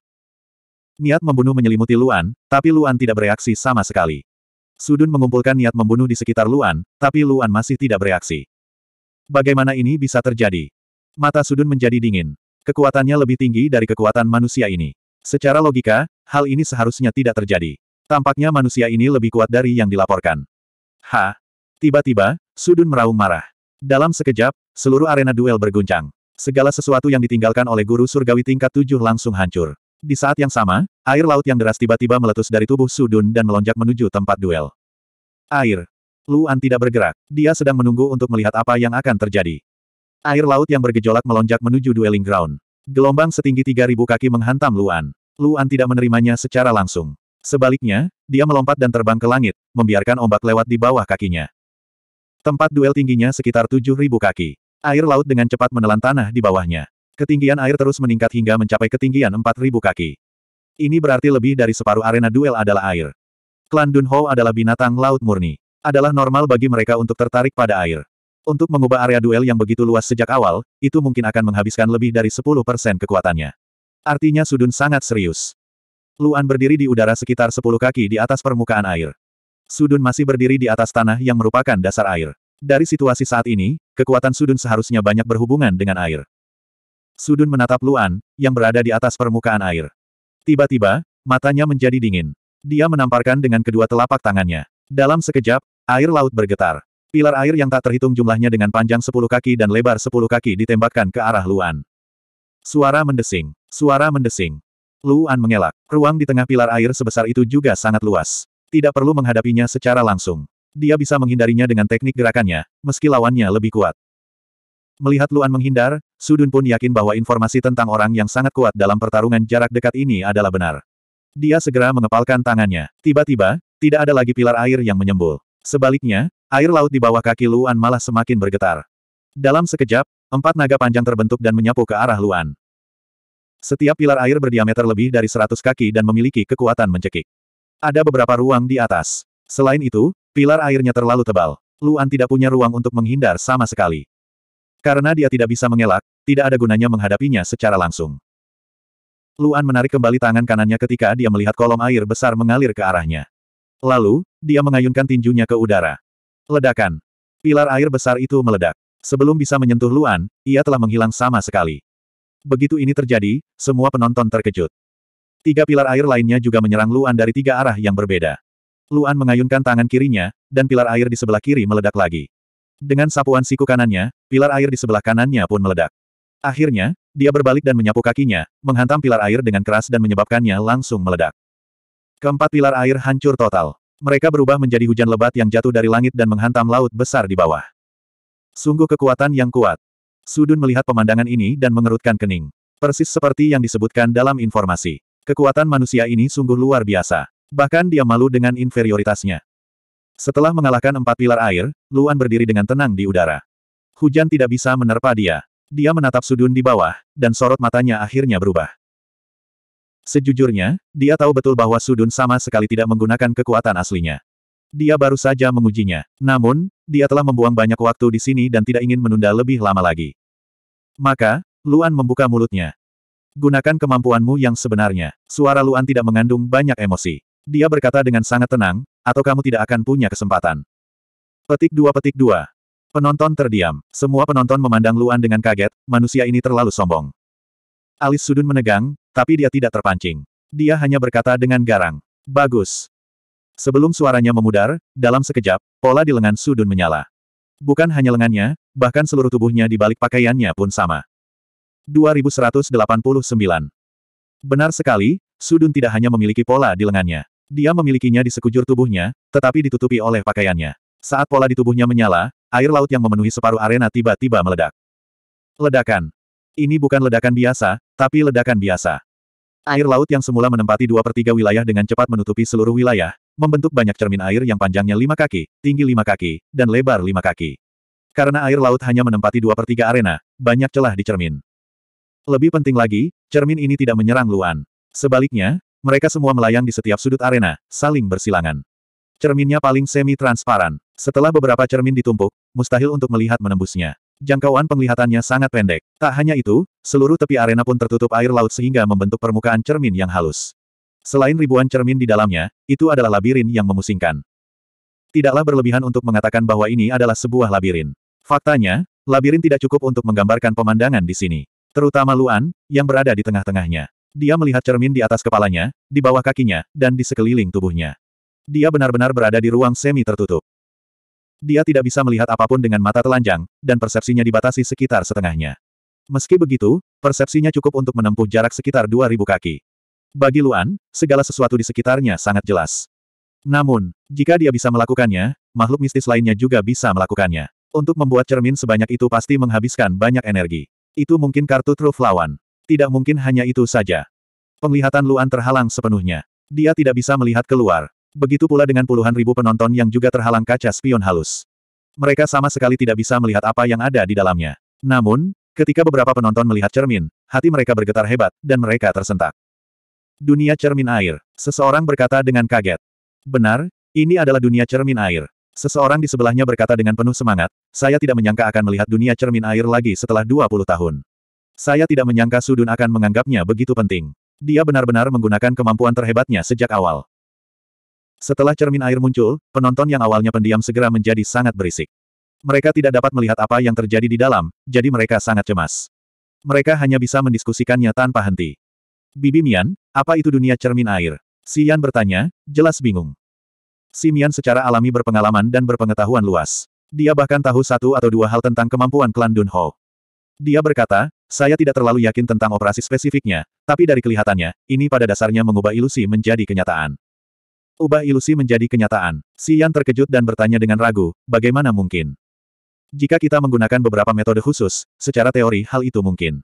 Niat membunuh menyelimuti Luan, tapi Luan tidak bereaksi sama sekali. Sudun mengumpulkan niat membunuh di sekitar Luan, tapi Luan masih tidak bereaksi. Bagaimana ini bisa terjadi? Mata Sudun menjadi dingin. Kekuatannya lebih tinggi dari kekuatan manusia ini. Secara logika, hal ini seharusnya tidak terjadi. Tampaknya manusia ini lebih kuat dari yang dilaporkan. Ha! Tiba-tiba, Sudun meraung marah. Dalam sekejap, seluruh arena duel berguncang. Segala sesuatu yang ditinggalkan oleh guru surgawi tingkat tujuh langsung hancur. Di saat yang sama, air laut yang deras tiba-tiba meletus dari tubuh Sudun dan melonjak menuju tempat duel. Air. Luan tidak bergerak. Dia sedang menunggu untuk melihat apa yang akan terjadi. Air laut yang bergejolak melonjak menuju dueling ground. Gelombang setinggi 3.000 kaki menghantam Luan. Luan tidak menerimanya secara langsung. Sebaliknya, dia melompat dan terbang ke langit, membiarkan ombak lewat di bawah kakinya. Tempat duel tingginya sekitar 7.000 kaki. Air laut dengan cepat menelan tanah di bawahnya. Ketinggian air terus meningkat hingga mencapai ketinggian 4.000 kaki. Ini berarti lebih dari separuh arena duel adalah air. Klan Dunho adalah binatang laut murni. Adalah normal bagi mereka untuk tertarik pada air. Untuk mengubah area duel yang begitu luas sejak awal, itu mungkin akan menghabiskan lebih dari 10% kekuatannya. Artinya Sudun sangat serius. Luan berdiri di udara sekitar 10 kaki di atas permukaan air. Sudun masih berdiri di atas tanah yang merupakan dasar air. Dari situasi saat ini, kekuatan Sudun seharusnya banyak berhubungan dengan air. Sudun menatap Luan, yang berada di atas permukaan air. Tiba-tiba, matanya menjadi dingin. Dia menamparkan dengan kedua telapak tangannya. Dalam sekejap, air laut bergetar. Pilar air yang tak terhitung jumlahnya dengan panjang 10 kaki dan lebar 10 kaki ditembakkan ke arah Luan. Suara mendesing. Suara mendesing. Luan mengelak. Ruang di tengah pilar air sebesar itu juga sangat luas. Tidak perlu menghadapinya secara langsung. Dia bisa menghindarinya dengan teknik gerakannya, meski lawannya lebih kuat. Melihat Luan menghindar, Sudun pun yakin bahwa informasi tentang orang yang sangat kuat dalam pertarungan jarak dekat ini adalah benar. Dia segera mengepalkan tangannya. Tiba-tiba, tidak ada lagi pilar air yang menyembul. Sebaliknya, air laut di bawah kaki Luan malah semakin bergetar. Dalam sekejap, empat naga panjang terbentuk dan menyapu ke arah Luan. Setiap pilar air berdiameter lebih dari 100 kaki dan memiliki kekuatan mencekik. Ada beberapa ruang di atas. Selain itu, pilar airnya terlalu tebal. Luan tidak punya ruang untuk menghindar sama sekali. Karena dia tidak bisa mengelak, tidak ada gunanya menghadapinya secara langsung. Luan menarik kembali tangan kanannya ketika dia melihat kolom air besar mengalir ke arahnya. Lalu, dia mengayunkan tinjunya ke udara. Ledakan. Pilar air besar itu meledak. Sebelum bisa menyentuh Luan, ia telah menghilang sama sekali. Begitu ini terjadi, semua penonton terkejut. Tiga pilar air lainnya juga menyerang Luan dari tiga arah yang berbeda. Luan mengayunkan tangan kirinya, dan pilar air di sebelah kiri meledak lagi. Dengan sapuan siku kanannya, pilar air di sebelah kanannya pun meledak. Akhirnya, dia berbalik dan menyapu kakinya, menghantam pilar air dengan keras dan menyebabkannya langsung meledak. Keempat pilar air hancur total. Mereka berubah menjadi hujan lebat yang jatuh dari langit dan menghantam laut besar di bawah. Sungguh kekuatan yang kuat. Sudun melihat pemandangan ini dan mengerutkan kening. Persis seperti yang disebutkan dalam informasi. Kekuatan manusia ini sungguh luar biasa. Bahkan dia malu dengan inferioritasnya. Setelah mengalahkan empat pilar air, Luan berdiri dengan tenang di udara. Hujan tidak bisa menerpa dia. Dia menatap Sudun di bawah, dan sorot matanya akhirnya berubah. Sejujurnya, dia tahu betul bahwa Sudun sama sekali tidak menggunakan kekuatan aslinya. Dia baru saja mengujinya. Namun, dia telah membuang banyak waktu di sini dan tidak ingin menunda lebih lama lagi. Maka, Luan membuka mulutnya. Gunakan kemampuanmu yang sebenarnya. Suara Luan tidak mengandung banyak emosi. Dia berkata dengan sangat tenang, atau kamu tidak akan punya kesempatan. Petik dua petik dua. Penonton terdiam. Semua penonton memandang Luan dengan kaget, manusia ini terlalu sombong. Alis Sudun menegang, tapi dia tidak terpancing. Dia hanya berkata dengan garang. Bagus. Sebelum suaranya memudar, dalam sekejap, pola di lengan Sudun menyala. Bukan hanya lengannya, bahkan seluruh tubuhnya di balik pakaiannya pun sama. 2189 Benar sekali, Sudun tidak hanya memiliki pola di lengannya. Dia memilikinya di sekujur tubuhnya, tetapi ditutupi oleh pakaiannya. Saat pola di tubuhnya menyala, air laut yang memenuhi separuh arena tiba-tiba meledak. Ledakan. Ini bukan ledakan biasa, tapi ledakan biasa. Air laut yang semula menempati dua per tiga wilayah dengan cepat menutupi seluruh wilayah, membentuk banyak cermin air yang panjangnya lima kaki, tinggi lima kaki, dan lebar lima kaki. Karena air laut hanya menempati dua per tiga arena, banyak celah di cermin. Lebih penting lagi, cermin ini tidak menyerang Luan. Sebaliknya, mereka semua melayang di setiap sudut arena, saling bersilangan. Cerminnya paling semi-transparan. Setelah beberapa cermin ditumpuk, mustahil untuk melihat menembusnya. Jangkauan penglihatannya sangat pendek. Tak hanya itu, seluruh tepi arena pun tertutup air laut sehingga membentuk permukaan cermin yang halus. Selain ribuan cermin di dalamnya, itu adalah labirin yang memusingkan. Tidaklah berlebihan untuk mengatakan bahwa ini adalah sebuah labirin. Faktanya, labirin tidak cukup untuk menggambarkan pemandangan di sini. Terutama Luan, yang berada di tengah-tengahnya. Dia melihat cermin di atas kepalanya, di bawah kakinya, dan di sekeliling tubuhnya. Dia benar-benar berada di ruang semi tertutup. Dia tidak bisa melihat apapun dengan mata telanjang, dan persepsinya dibatasi sekitar setengahnya. Meski begitu, persepsinya cukup untuk menempuh jarak sekitar 2000 kaki. Bagi Luan, segala sesuatu di sekitarnya sangat jelas. Namun, jika dia bisa melakukannya, makhluk mistis lainnya juga bisa melakukannya. Untuk membuat cermin sebanyak itu pasti menghabiskan banyak energi. Itu mungkin kartu truf lawan. Tidak mungkin hanya itu saja. Penglihatan Luan terhalang sepenuhnya. Dia tidak bisa melihat keluar. Begitu pula dengan puluhan ribu penonton yang juga terhalang kaca spion halus. Mereka sama sekali tidak bisa melihat apa yang ada di dalamnya. Namun, ketika beberapa penonton melihat cermin, hati mereka bergetar hebat, dan mereka tersentak. Dunia cermin air. Seseorang berkata dengan kaget. Benar, ini adalah dunia cermin air. Seseorang di sebelahnya berkata dengan penuh semangat, saya tidak menyangka akan melihat dunia cermin air lagi setelah 20 tahun. Saya tidak menyangka Sudun akan menganggapnya begitu penting. Dia benar-benar menggunakan kemampuan terhebatnya sejak awal. Setelah cermin air muncul, penonton yang awalnya pendiam segera menjadi sangat berisik. Mereka tidak dapat melihat apa yang terjadi di dalam, jadi mereka sangat cemas. Mereka hanya bisa mendiskusikannya tanpa henti. Bibi Mian, apa itu dunia cermin air? Si Yan bertanya, jelas bingung. Si Mian secara alami berpengalaman dan berpengetahuan luas. Dia bahkan tahu satu atau dua hal tentang kemampuan klan Dunho. Dia berkata, saya tidak terlalu yakin tentang operasi spesifiknya, tapi dari kelihatannya, ini pada dasarnya mengubah ilusi menjadi kenyataan. Ubah ilusi menjadi kenyataan. Si Yan terkejut dan bertanya dengan ragu, bagaimana mungkin? Jika kita menggunakan beberapa metode khusus, secara teori hal itu mungkin.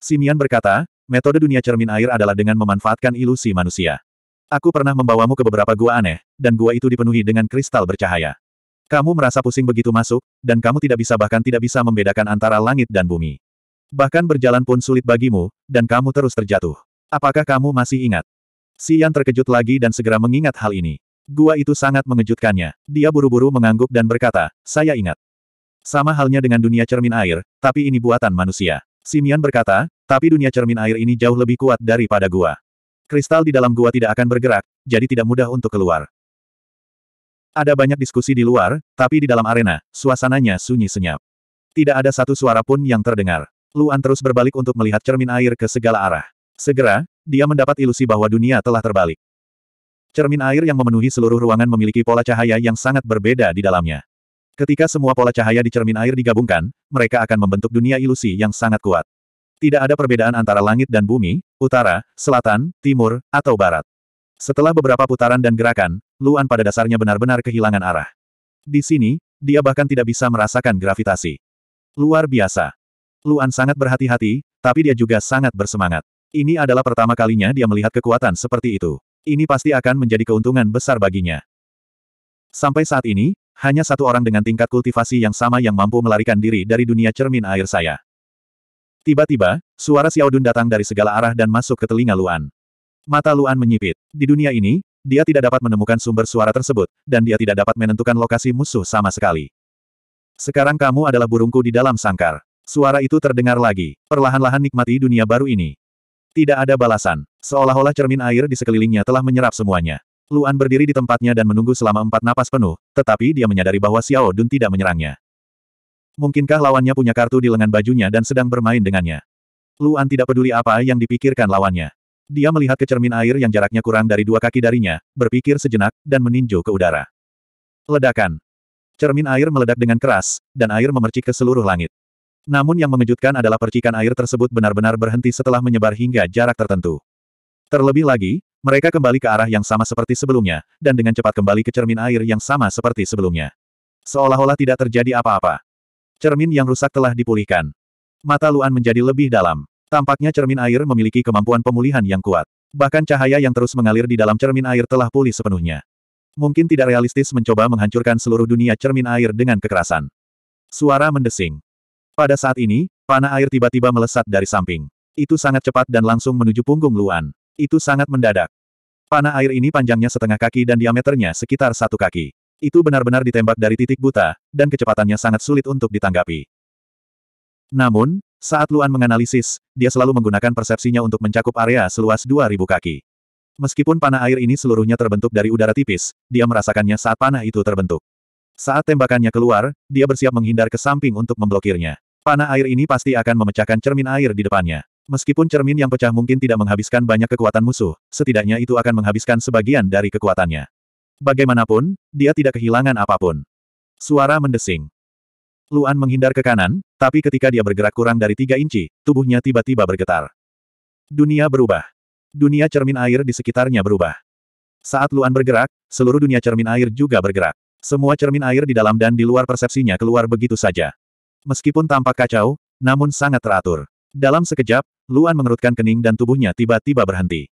Simian berkata, Metode dunia cermin air adalah dengan memanfaatkan ilusi manusia. Aku pernah membawamu ke beberapa gua aneh, dan gua itu dipenuhi dengan kristal bercahaya. Kamu merasa pusing begitu masuk, dan kamu tidak bisa bahkan tidak bisa membedakan antara langit dan bumi. Bahkan berjalan pun sulit bagimu, dan kamu terus terjatuh. Apakah kamu masih ingat? Sian terkejut lagi dan segera mengingat hal ini. Gua itu sangat mengejutkannya. Dia buru-buru mengangguk dan berkata, saya ingat. Sama halnya dengan dunia cermin air, tapi ini buatan manusia. Simian berkata, tapi dunia cermin air ini jauh lebih kuat daripada gua. Kristal di dalam gua tidak akan bergerak, jadi tidak mudah untuk keluar. Ada banyak diskusi di luar, tapi di dalam arena, suasananya sunyi senyap. Tidak ada satu suara pun yang terdengar. Luan terus berbalik untuk melihat cermin air ke segala arah. Segera, dia mendapat ilusi bahwa dunia telah terbalik. Cermin air yang memenuhi seluruh ruangan memiliki pola cahaya yang sangat berbeda di dalamnya. Ketika semua pola cahaya di cermin air digabungkan, mereka akan membentuk dunia ilusi yang sangat kuat. Tidak ada perbedaan antara langit dan bumi, utara, selatan, timur, atau barat. Setelah beberapa putaran dan gerakan, Luan pada dasarnya benar-benar kehilangan arah. Di sini, dia bahkan tidak bisa merasakan gravitasi. Luar biasa. Luan sangat berhati-hati, tapi dia juga sangat bersemangat. Ini adalah pertama kalinya dia melihat kekuatan seperti itu. Ini pasti akan menjadi keuntungan besar baginya. Sampai saat ini, hanya satu orang dengan tingkat kultivasi yang sama yang mampu melarikan diri dari dunia cermin air saya. Tiba-tiba, suara Xiao Dun datang dari segala arah dan masuk ke telinga Luan. Mata Luan menyipit. Di dunia ini, dia tidak dapat menemukan sumber suara tersebut, dan dia tidak dapat menentukan lokasi musuh sama sekali. Sekarang kamu adalah burungku di dalam sangkar. Suara itu terdengar lagi. Perlahan-lahan nikmati dunia baru ini. Tidak ada balasan. Seolah-olah cermin air di sekelilingnya telah menyerap semuanya. Luan berdiri di tempatnya dan menunggu selama empat napas penuh, tetapi dia menyadari bahwa Xiao Dun tidak menyerangnya. Mungkinkah lawannya punya kartu di lengan bajunya dan sedang bermain dengannya? Luan tidak peduli apa yang dipikirkan lawannya. Dia melihat ke cermin air yang jaraknya kurang dari dua kaki darinya, berpikir sejenak, dan meninju ke udara. Ledakan. Cermin air meledak dengan keras, dan air memercik ke seluruh langit. Namun yang mengejutkan adalah percikan air tersebut benar-benar berhenti setelah menyebar hingga jarak tertentu. Terlebih lagi, mereka kembali ke arah yang sama seperti sebelumnya, dan dengan cepat kembali ke cermin air yang sama seperti sebelumnya. Seolah-olah tidak terjadi apa-apa. Cermin yang rusak telah dipulihkan. Mata Luan menjadi lebih dalam. Tampaknya cermin air memiliki kemampuan pemulihan yang kuat. Bahkan cahaya yang terus mengalir di dalam cermin air telah pulih sepenuhnya. Mungkin tidak realistis mencoba menghancurkan seluruh dunia cermin air dengan kekerasan. Suara mendesing. Pada saat ini, panah air tiba-tiba melesat dari samping. Itu sangat cepat dan langsung menuju punggung Luan. Itu sangat mendadak. Panah air ini panjangnya setengah kaki dan diameternya sekitar satu kaki. Itu benar-benar ditembak dari titik buta, dan kecepatannya sangat sulit untuk ditanggapi. Namun, saat Luan menganalisis, dia selalu menggunakan persepsinya untuk mencakup area seluas 2.000 kaki. Meskipun panah air ini seluruhnya terbentuk dari udara tipis, dia merasakannya saat panah itu terbentuk. Saat tembakannya keluar, dia bersiap menghindar ke samping untuk memblokirnya. Panah air ini pasti akan memecahkan cermin air di depannya. Meskipun cermin yang pecah mungkin tidak menghabiskan banyak kekuatan musuh, setidaknya itu akan menghabiskan sebagian dari kekuatannya. Bagaimanapun, dia tidak kehilangan apapun. Suara mendesing. Luan menghindar ke kanan, tapi ketika dia bergerak kurang dari tiga inci, tubuhnya tiba-tiba bergetar. Dunia berubah. Dunia cermin air di sekitarnya berubah. Saat Luan bergerak, seluruh dunia cermin air juga bergerak. Semua cermin air di dalam dan di luar persepsinya keluar begitu saja. Meskipun tampak kacau, namun sangat teratur. Dalam sekejap, Luan mengerutkan kening dan tubuhnya tiba-tiba berhenti.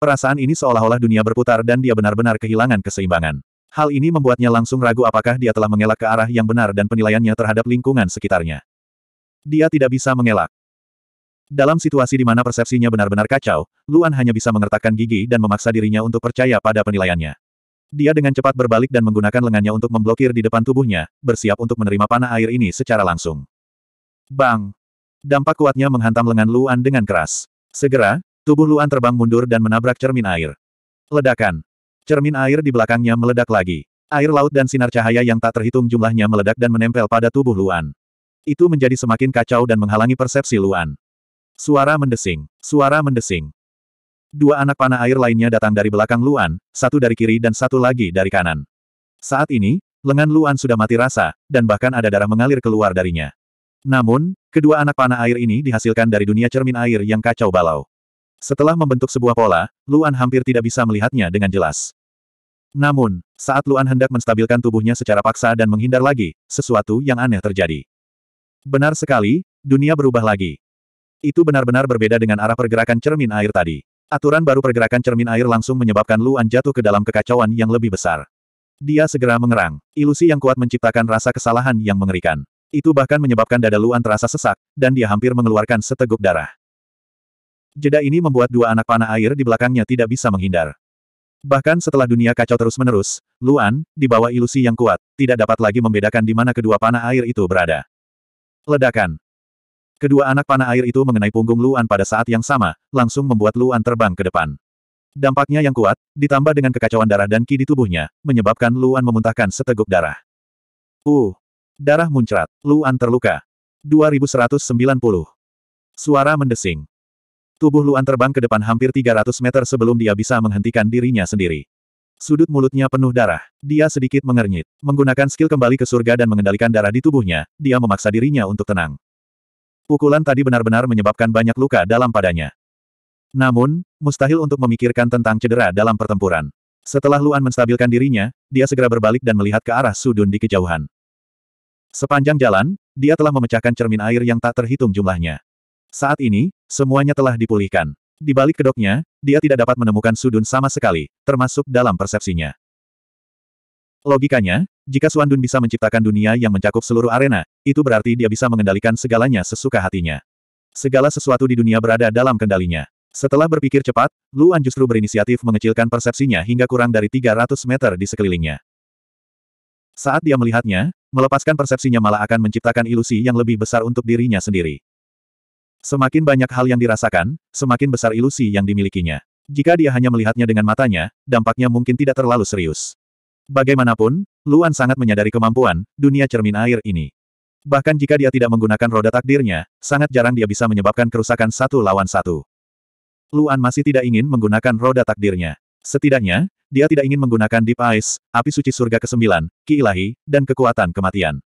Perasaan ini seolah-olah dunia berputar dan dia benar-benar kehilangan keseimbangan. Hal ini membuatnya langsung ragu apakah dia telah mengelak ke arah yang benar dan penilaiannya terhadap lingkungan sekitarnya. Dia tidak bisa mengelak. Dalam situasi di mana persepsinya benar-benar kacau, Luan hanya bisa mengertakkan gigi dan memaksa dirinya untuk percaya pada penilaiannya. Dia dengan cepat berbalik dan menggunakan lengannya untuk memblokir di depan tubuhnya, bersiap untuk menerima panah air ini secara langsung. Bang! Dampak kuatnya menghantam lengan Luan dengan keras. Segera, Tubuh Luan terbang mundur dan menabrak cermin air. Ledakan. Cermin air di belakangnya meledak lagi. Air laut dan sinar cahaya yang tak terhitung jumlahnya meledak dan menempel pada tubuh Luan. Itu menjadi semakin kacau dan menghalangi persepsi Luan. Suara mendesing. Suara mendesing. Dua anak panah air lainnya datang dari belakang Luan, satu dari kiri dan satu lagi dari kanan. Saat ini, lengan Luan sudah mati rasa, dan bahkan ada darah mengalir keluar darinya. Namun, kedua anak panah air ini dihasilkan dari dunia cermin air yang kacau balau. Setelah membentuk sebuah pola, Luan hampir tidak bisa melihatnya dengan jelas. Namun, saat Luan hendak menstabilkan tubuhnya secara paksa dan menghindar lagi, sesuatu yang aneh terjadi. Benar sekali, dunia berubah lagi. Itu benar-benar berbeda dengan arah pergerakan cermin air tadi. Aturan baru pergerakan cermin air langsung menyebabkan Luan jatuh ke dalam kekacauan yang lebih besar. Dia segera mengerang. Ilusi yang kuat menciptakan rasa kesalahan yang mengerikan. Itu bahkan menyebabkan dada Luan terasa sesak, dan dia hampir mengeluarkan seteguk darah. Jeda ini membuat dua anak panah air di belakangnya tidak bisa menghindar. Bahkan setelah dunia kacau terus-menerus, Luan, di bawah ilusi yang kuat, tidak dapat lagi membedakan di mana kedua panah air itu berada. Ledakan. Kedua anak panah air itu mengenai punggung Luan pada saat yang sama, langsung membuat Luan terbang ke depan. Dampaknya yang kuat, ditambah dengan kekacauan darah dan ki di tubuhnya, menyebabkan Luan memuntahkan seteguk darah. Uh! Darah muncrat, Luan terluka. 2190. Suara mendesing. Tubuh Luan terbang ke depan hampir 300 meter sebelum dia bisa menghentikan dirinya sendiri. Sudut mulutnya penuh darah. Dia sedikit mengernyit. Menggunakan skill kembali ke surga dan mengendalikan darah di tubuhnya, dia memaksa dirinya untuk tenang. Pukulan tadi benar-benar menyebabkan banyak luka dalam padanya. Namun, mustahil untuk memikirkan tentang cedera dalam pertempuran. Setelah Luan menstabilkan dirinya, dia segera berbalik dan melihat ke arah Sudun di kejauhan. Sepanjang jalan, dia telah memecahkan cermin air yang tak terhitung jumlahnya. Saat ini, semuanya telah dipulihkan. Di balik kedoknya, dia tidak dapat menemukan Sudun sama sekali, termasuk dalam persepsinya. Logikanya, jika Suan Dun bisa menciptakan dunia yang mencakup seluruh arena, itu berarti dia bisa mengendalikan segalanya sesuka hatinya. Segala sesuatu di dunia berada dalam kendalinya. Setelah berpikir cepat, Luan justru berinisiatif mengecilkan persepsinya hingga kurang dari 300 meter di sekelilingnya. Saat dia melihatnya, melepaskan persepsinya malah akan menciptakan ilusi yang lebih besar untuk dirinya sendiri. Semakin banyak hal yang dirasakan, semakin besar ilusi yang dimilikinya. Jika dia hanya melihatnya dengan matanya, dampaknya mungkin tidak terlalu serius. Bagaimanapun, Luan sangat menyadari kemampuan dunia cermin air ini. Bahkan jika dia tidak menggunakan roda takdirnya, sangat jarang dia bisa menyebabkan kerusakan satu lawan satu. Luan masih tidak ingin menggunakan roda takdirnya. Setidaknya, dia tidak ingin menggunakan Deep Ice, api suci surga ke-9, ki ilahi, dan kekuatan kematian.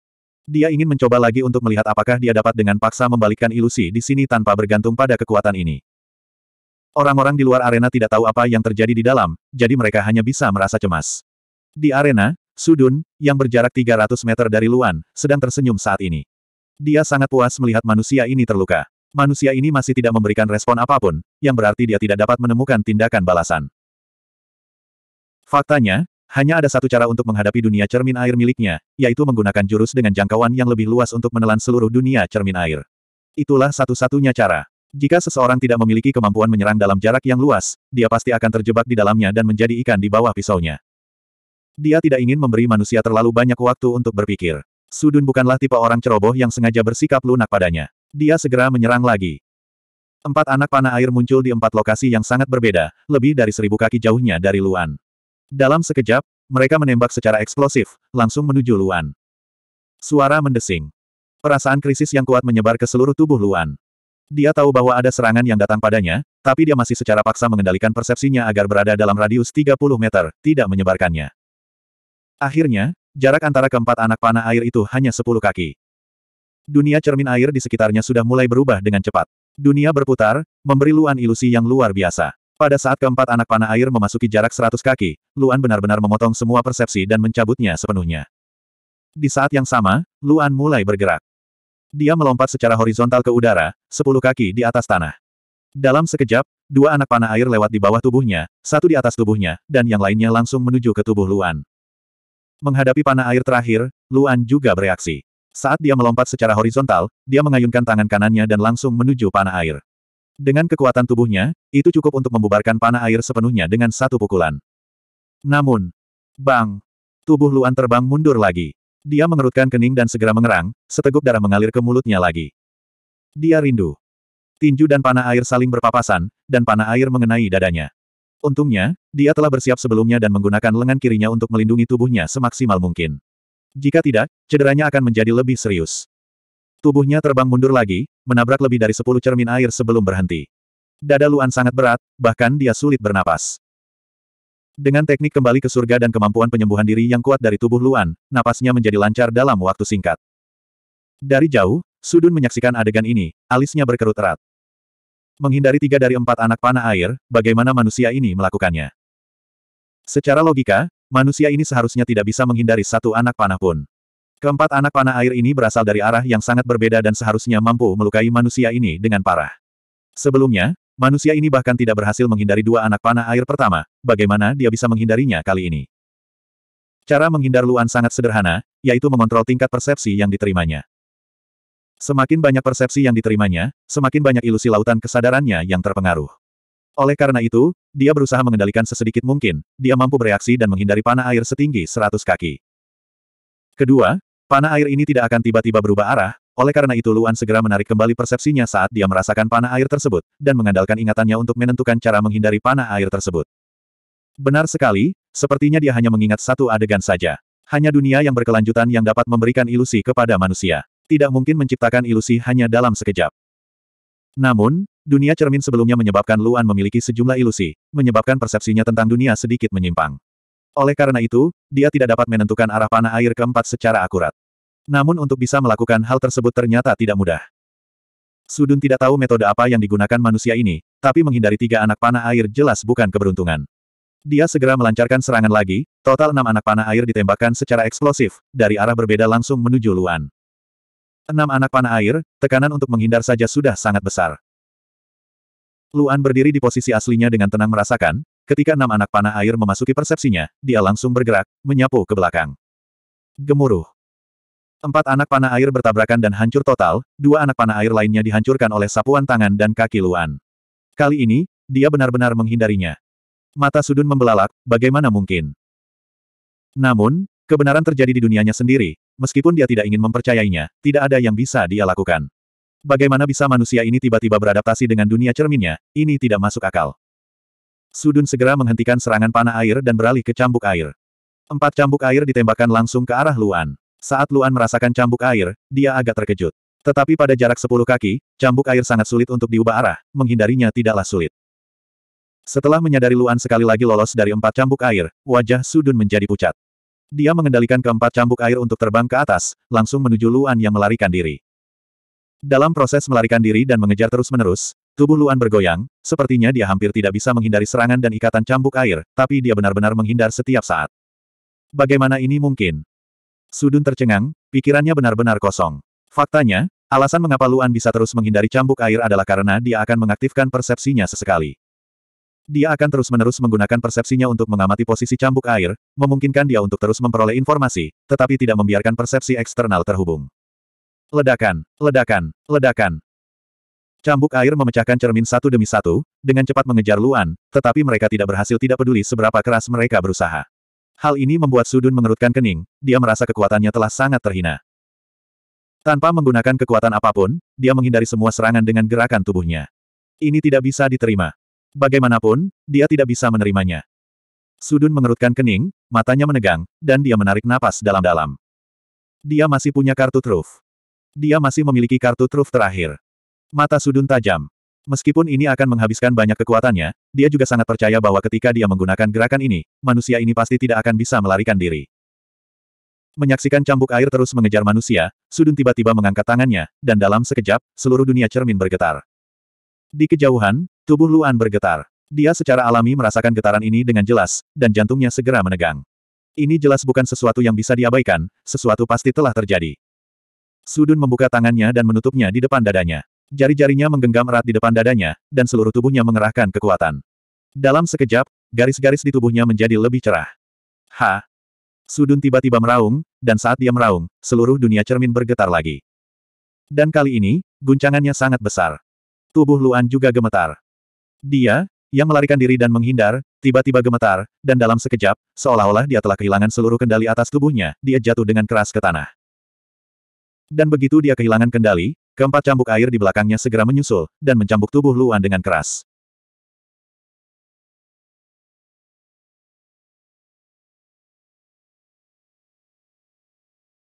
Dia ingin mencoba lagi untuk melihat apakah dia dapat dengan paksa membalikkan ilusi di sini tanpa bergantung pada kekuatan ini. Orang-orang di luar arena tidak tahu apa yang terjadi di dalam, jadi mereka hanya bisa merasa cemas. Di arena, Sudun, yang berjarak 300 meter dari Luan, sedang tersenyum saat ini. Dia sangat puas melihat manusia ini terluka. Manusia ini masih tidak memberikan respon apapun, yang berarti dia tidak dapat menemukan tindakan balasan. Faktanya, hanya ada satu cara untuk menghadapi dunia cermin air miliknya, yaitu menggunakan jurus dengan jangkauan yang lebih luas untuk menelan seluruh dunia cermin air. Itulah satu-satunya cara. Jika seseorang tidak memiliki kemampuan menyerang dalam jarak yang luas, dia pasti akan terjebak di dalamnya dan menjadi ikan di bawah pisaunya. Dia tidak ingin memberi manusia terlalu banyak waktu untuk berpikir. Sudun bukanlah tipe orang ceroboh yang sengaja bersikap lunak padanya. Dia segera menyerang lagi. Empat anak panah air muncul di empat lokasi yang sangat berbeda, lebih dari seribu kaki jauhnya dari Luan. Dalam sekejap, mereka menembak secara eksplosif, langsung menuju Luan. Suara mendesing. Perasaan krisis yang kuat menyebar ke seluruh tubuh Luan. Dia tahu bahwa ada serangan yang datang padanya, tapi dia masih secara paksa mengendalikan persepsinya agar berada dalam radius 30 meter, tidak menyebarkannya. Akhirnya, jarak antara keempat anak panah air itu hanya 10 kaki. Dunia cermin air di sekitarnya sudah mulai berubah dengan cepat. Dunia berputar, memberi Luan ilusi yang luar biasa. Pada saat keempat anak panah air memasuki jarak seratus kaki, Luan benar-benar memotong semua persepsi dan mencabutnya sepenuhnya. Di saat yang sama, Luan mulai bergerak. Dia melompat secara horizontal ke udara, sepuluh kaki di atas tanah. Dalam sekejap, dua anak panah air lewat di bawah tubuhnya, satu di atas tubuhnya, dan yang lainnya langsung menuju ke tubuh Luan. Menghadapi panah air terakhir, Luan juga bereaksi. Saat dia melompat secara horizontal, dia mengayunkan tangan kanannya dan langsung menuju panah air. Dengan kekuatan tubuhnya, itu cukup untuk membubarkan panah air sepenuhnya dengan satu pukulan. Namun, bang, tubuh Luan terbang mundur lagi. Dia mengerutkan kening dan segera mengerang, seteguk darah mengalir ke mulutnya lagi. Dia rindu. Tinju dan panah air saling berpapasan, dan panah air mengenai dadanya. Untungnya, dia telah bersiap sebelumnya dan menggunakan lengan kirinya untuk melindungi tubuhnya semaksimal mungkin. Jika tidak, cederanya akan menjadi lebih serius. Tubuhnya terbang mundur lagi, menabrak lebih dari sepuluh cermin air sebelum berhenti. Dada Luan sangat berat, bahkan dia sulit bernapas. Dengan teknik kembali ke surga dan kemampuan penyembuhan diri yang kuat dari tubuh Luan, napasnya menjadi lancar dalam waktu singkat. Dari jauh, Sudun menyaksikan adegan ini, alisnya berkerut erat. Menghindari tiga dari empat anak panah air, bagaimana manusia ini melakukannya? Secara logika, manusia ini seharusnya tidak bisa menghindari satu anak panah pun. Keempat anak panah air ini berasal dari arah yang sangat berbeda dan seharusnya mampu melukai manusia ini dengan parah. Sebelumnya, manusia ini bahkan tidak berhasil menghindari dua anak panah air pertama, bagaimana dia bisa menghindarinya kali ini? Cara menghindar Luan sangat sederhana, yaitu mengontrol tingkat persepsi yang diterimanya. Semakin banyak persepsi yang diterimanya, semakin banyak ilusi lautan kesadarannya yang terpengaruh. Oleh karena itu, dia berusaha mengendalikan sesedikit mungkin, dia mampu bereaksi dan menghindari panah air setinggi 100 kaki. Kedua, Panah air ini tidak akan tiba-tiba berubah arah, oleh karena itu Luan segera menarik kembali persepsinya saat dia merasakan panah air tersebut, dan mengandalkan ingatannya untuk menentukan cara menghindari panah air tersebut. Benar sekali, sepertinya dia hanya mengingat satu adegan saja. Hanya dunia yang berkelanjutan yang dapat memberikan ilusi kepada manusia. Tidak mungkin menciptakan ilusi hanya dalam sekejap. Namun, dunia cermin sebelumnya menyebabkan Luan memiliki sejumlah ilusi, menyebabkan persepsinya tentang dunia sedikit menyimpang. Oleh karena itu, dia tidak dapat menentukan arah panah air keempat secara akurat. Namun untuk bisa melakukan hal tersebut ternyata tidak mudah. Sudun tidak tahu metode apa yang digunakan manusia ini, tapi menghindari tiga anak panah air jelas bukan keberuntungan. Dia segera melancarkan serangan lagi, total enam anak panah air ditembakkan secara eksplosif, dari arah berbeda langsung menuju Luan. Enam anak panah air, tekanan untuk menghindar saja sudah sangat besar. Luan berdiri di posisi aslinya dengan tenang merasakan, ketika enam anak panah air memasuki persepsinya, dia langsung bergerak, menyapu ke belakang. Gemuruh. Empat anak panah air bertabrakan dan hancur total, dua anak panah air lainnya dihancurkan oleh sapuan tangan dan kaki Luan. Kali ini, dia benar-benar menghindarinya. Mata Sudun membelalak, bagaimana mungkin? Namun, kebenaran terjadi di dunianya sendiri, meskipun dia tidak ingin mempercayainya, tidak ada yang bisa dia lakukan. Bagaimana bisa manusia ini tiba-tiba beradaptasi dengan dunia cerminnya, ini tidak masuk akal. Sudun segera menghentikan serangan panah air dan beralih ke cambuk air. Empat cambuk air ditembakkan langsung ke arah Luan. Saat Luan merasakan cambuk air, dia agak terkejut. Tetapi pada jarak sepuluh kaki, cambuk air sangat sulit untuk diubah arah, menghindarinya tidaklah sulit. Setelah menyadari Luan sekali lagi lolos dari empat cambuk air, wajah Sudun menjadi pucat. Dia mengendalikan keempat cambuk air untuk terbang ke atas, langsung menuju Luan yang melarikan diri. Dalam proses melarikan diri dan mengejar terus-menerus, tubuh Luan bergoyang, sepertinya dia hampir tidak bisa menghindari serangan dan ikatan cambuk air, tapi dia benar-benar menghindar setiap saat. Bagaimana ini mungkin? Sudun tercengang, pikirannya benar-benar kosong. Faktanya, alasan mengapa Luan bisa terus menghindari cambuk air adalah karena dia akan mengaktifkan persepsinya sesekali. Dia akan terus-menerus menggunakan persepsinya untuk mengamati posisi cambuk air, memungkinkan dia untuk terus memperoleh informasi, tetapi tidak membiarkan persepsi eksternal terhubung. Ledakan, ledakan, ledakan. Cambuk air memecahkan cermin satu demi satu, dengan cepat mengejar Luan, tetapi mereka tidak berhasil tidak peduli seberapa keras mereka berusaha. Hal ini membuat Sudun mengerutkan kening, dia merasa kekuatannya telah sangat terhina. Tanpa menggunakan kekuatan apapun, dia menghindari semua serangan dengan gerakan tubuhnya. Ini tidak bisa diterima. Bagaimanapun, dia tidak bisa menerimanya. Sudun mengerutkan kening, matanya menegang, dan dia menarik napas dalam-dalam. Dia masih punya kartu truf. Dia masih memiliki kartu truf terakhir. Mata Sudun tajam. Meskipun ini akan menghabiskan banyak kekuatannya, dia juga sangat percaya bahwa ketika dia menggunakan gerakan ini, manusia ini pasti tidak akan bisa melarikan diri. Menyaksikan cambuk air terus mengejar manusia, Sudun tiba-tiba mengangkat tangannya, dan dalam sekejap, seluruh dunia cermin bergetar. Di kejauhan, tubuh Luan bergetar. Dia secara alami merasakan getaran ini dengan jelas, dan jantungnya segera menegang. Ini jelas bukan sesuatu yang bisa diabaikan, sesuatu pasti telah terjadi. Sudun membuka tangannya dan menutupnya di depan dadanya. Jari-jarinya menggenggam erat di depan dadanya, dan seluruh tubuhnya mengerahkan kekuatan. Dalam sekejap, garis-garis di tubuhnya menjadi lebih cerah. Ha! Sudun tiba-tiba meraung, dan saat dia meraung, seluruh dunia cermin bergetar lagi. Dan kali ini, guncangannya sangat besar. Tubuh Luan juga gemetar. Dia, yang melarikan diri dan menghindar, tiba-tiba gemetar, dan dalam sekejap, seolah-olah dia telah kehilangan seluruh kendali atas tubuhnya, dia jatuh dengan keras ke tanah. Dan begitu dia kehilangan kendali, Keempat cambuk air di belakangnya segera menyusul, dan mencambuk tubuh Luan dengan keras.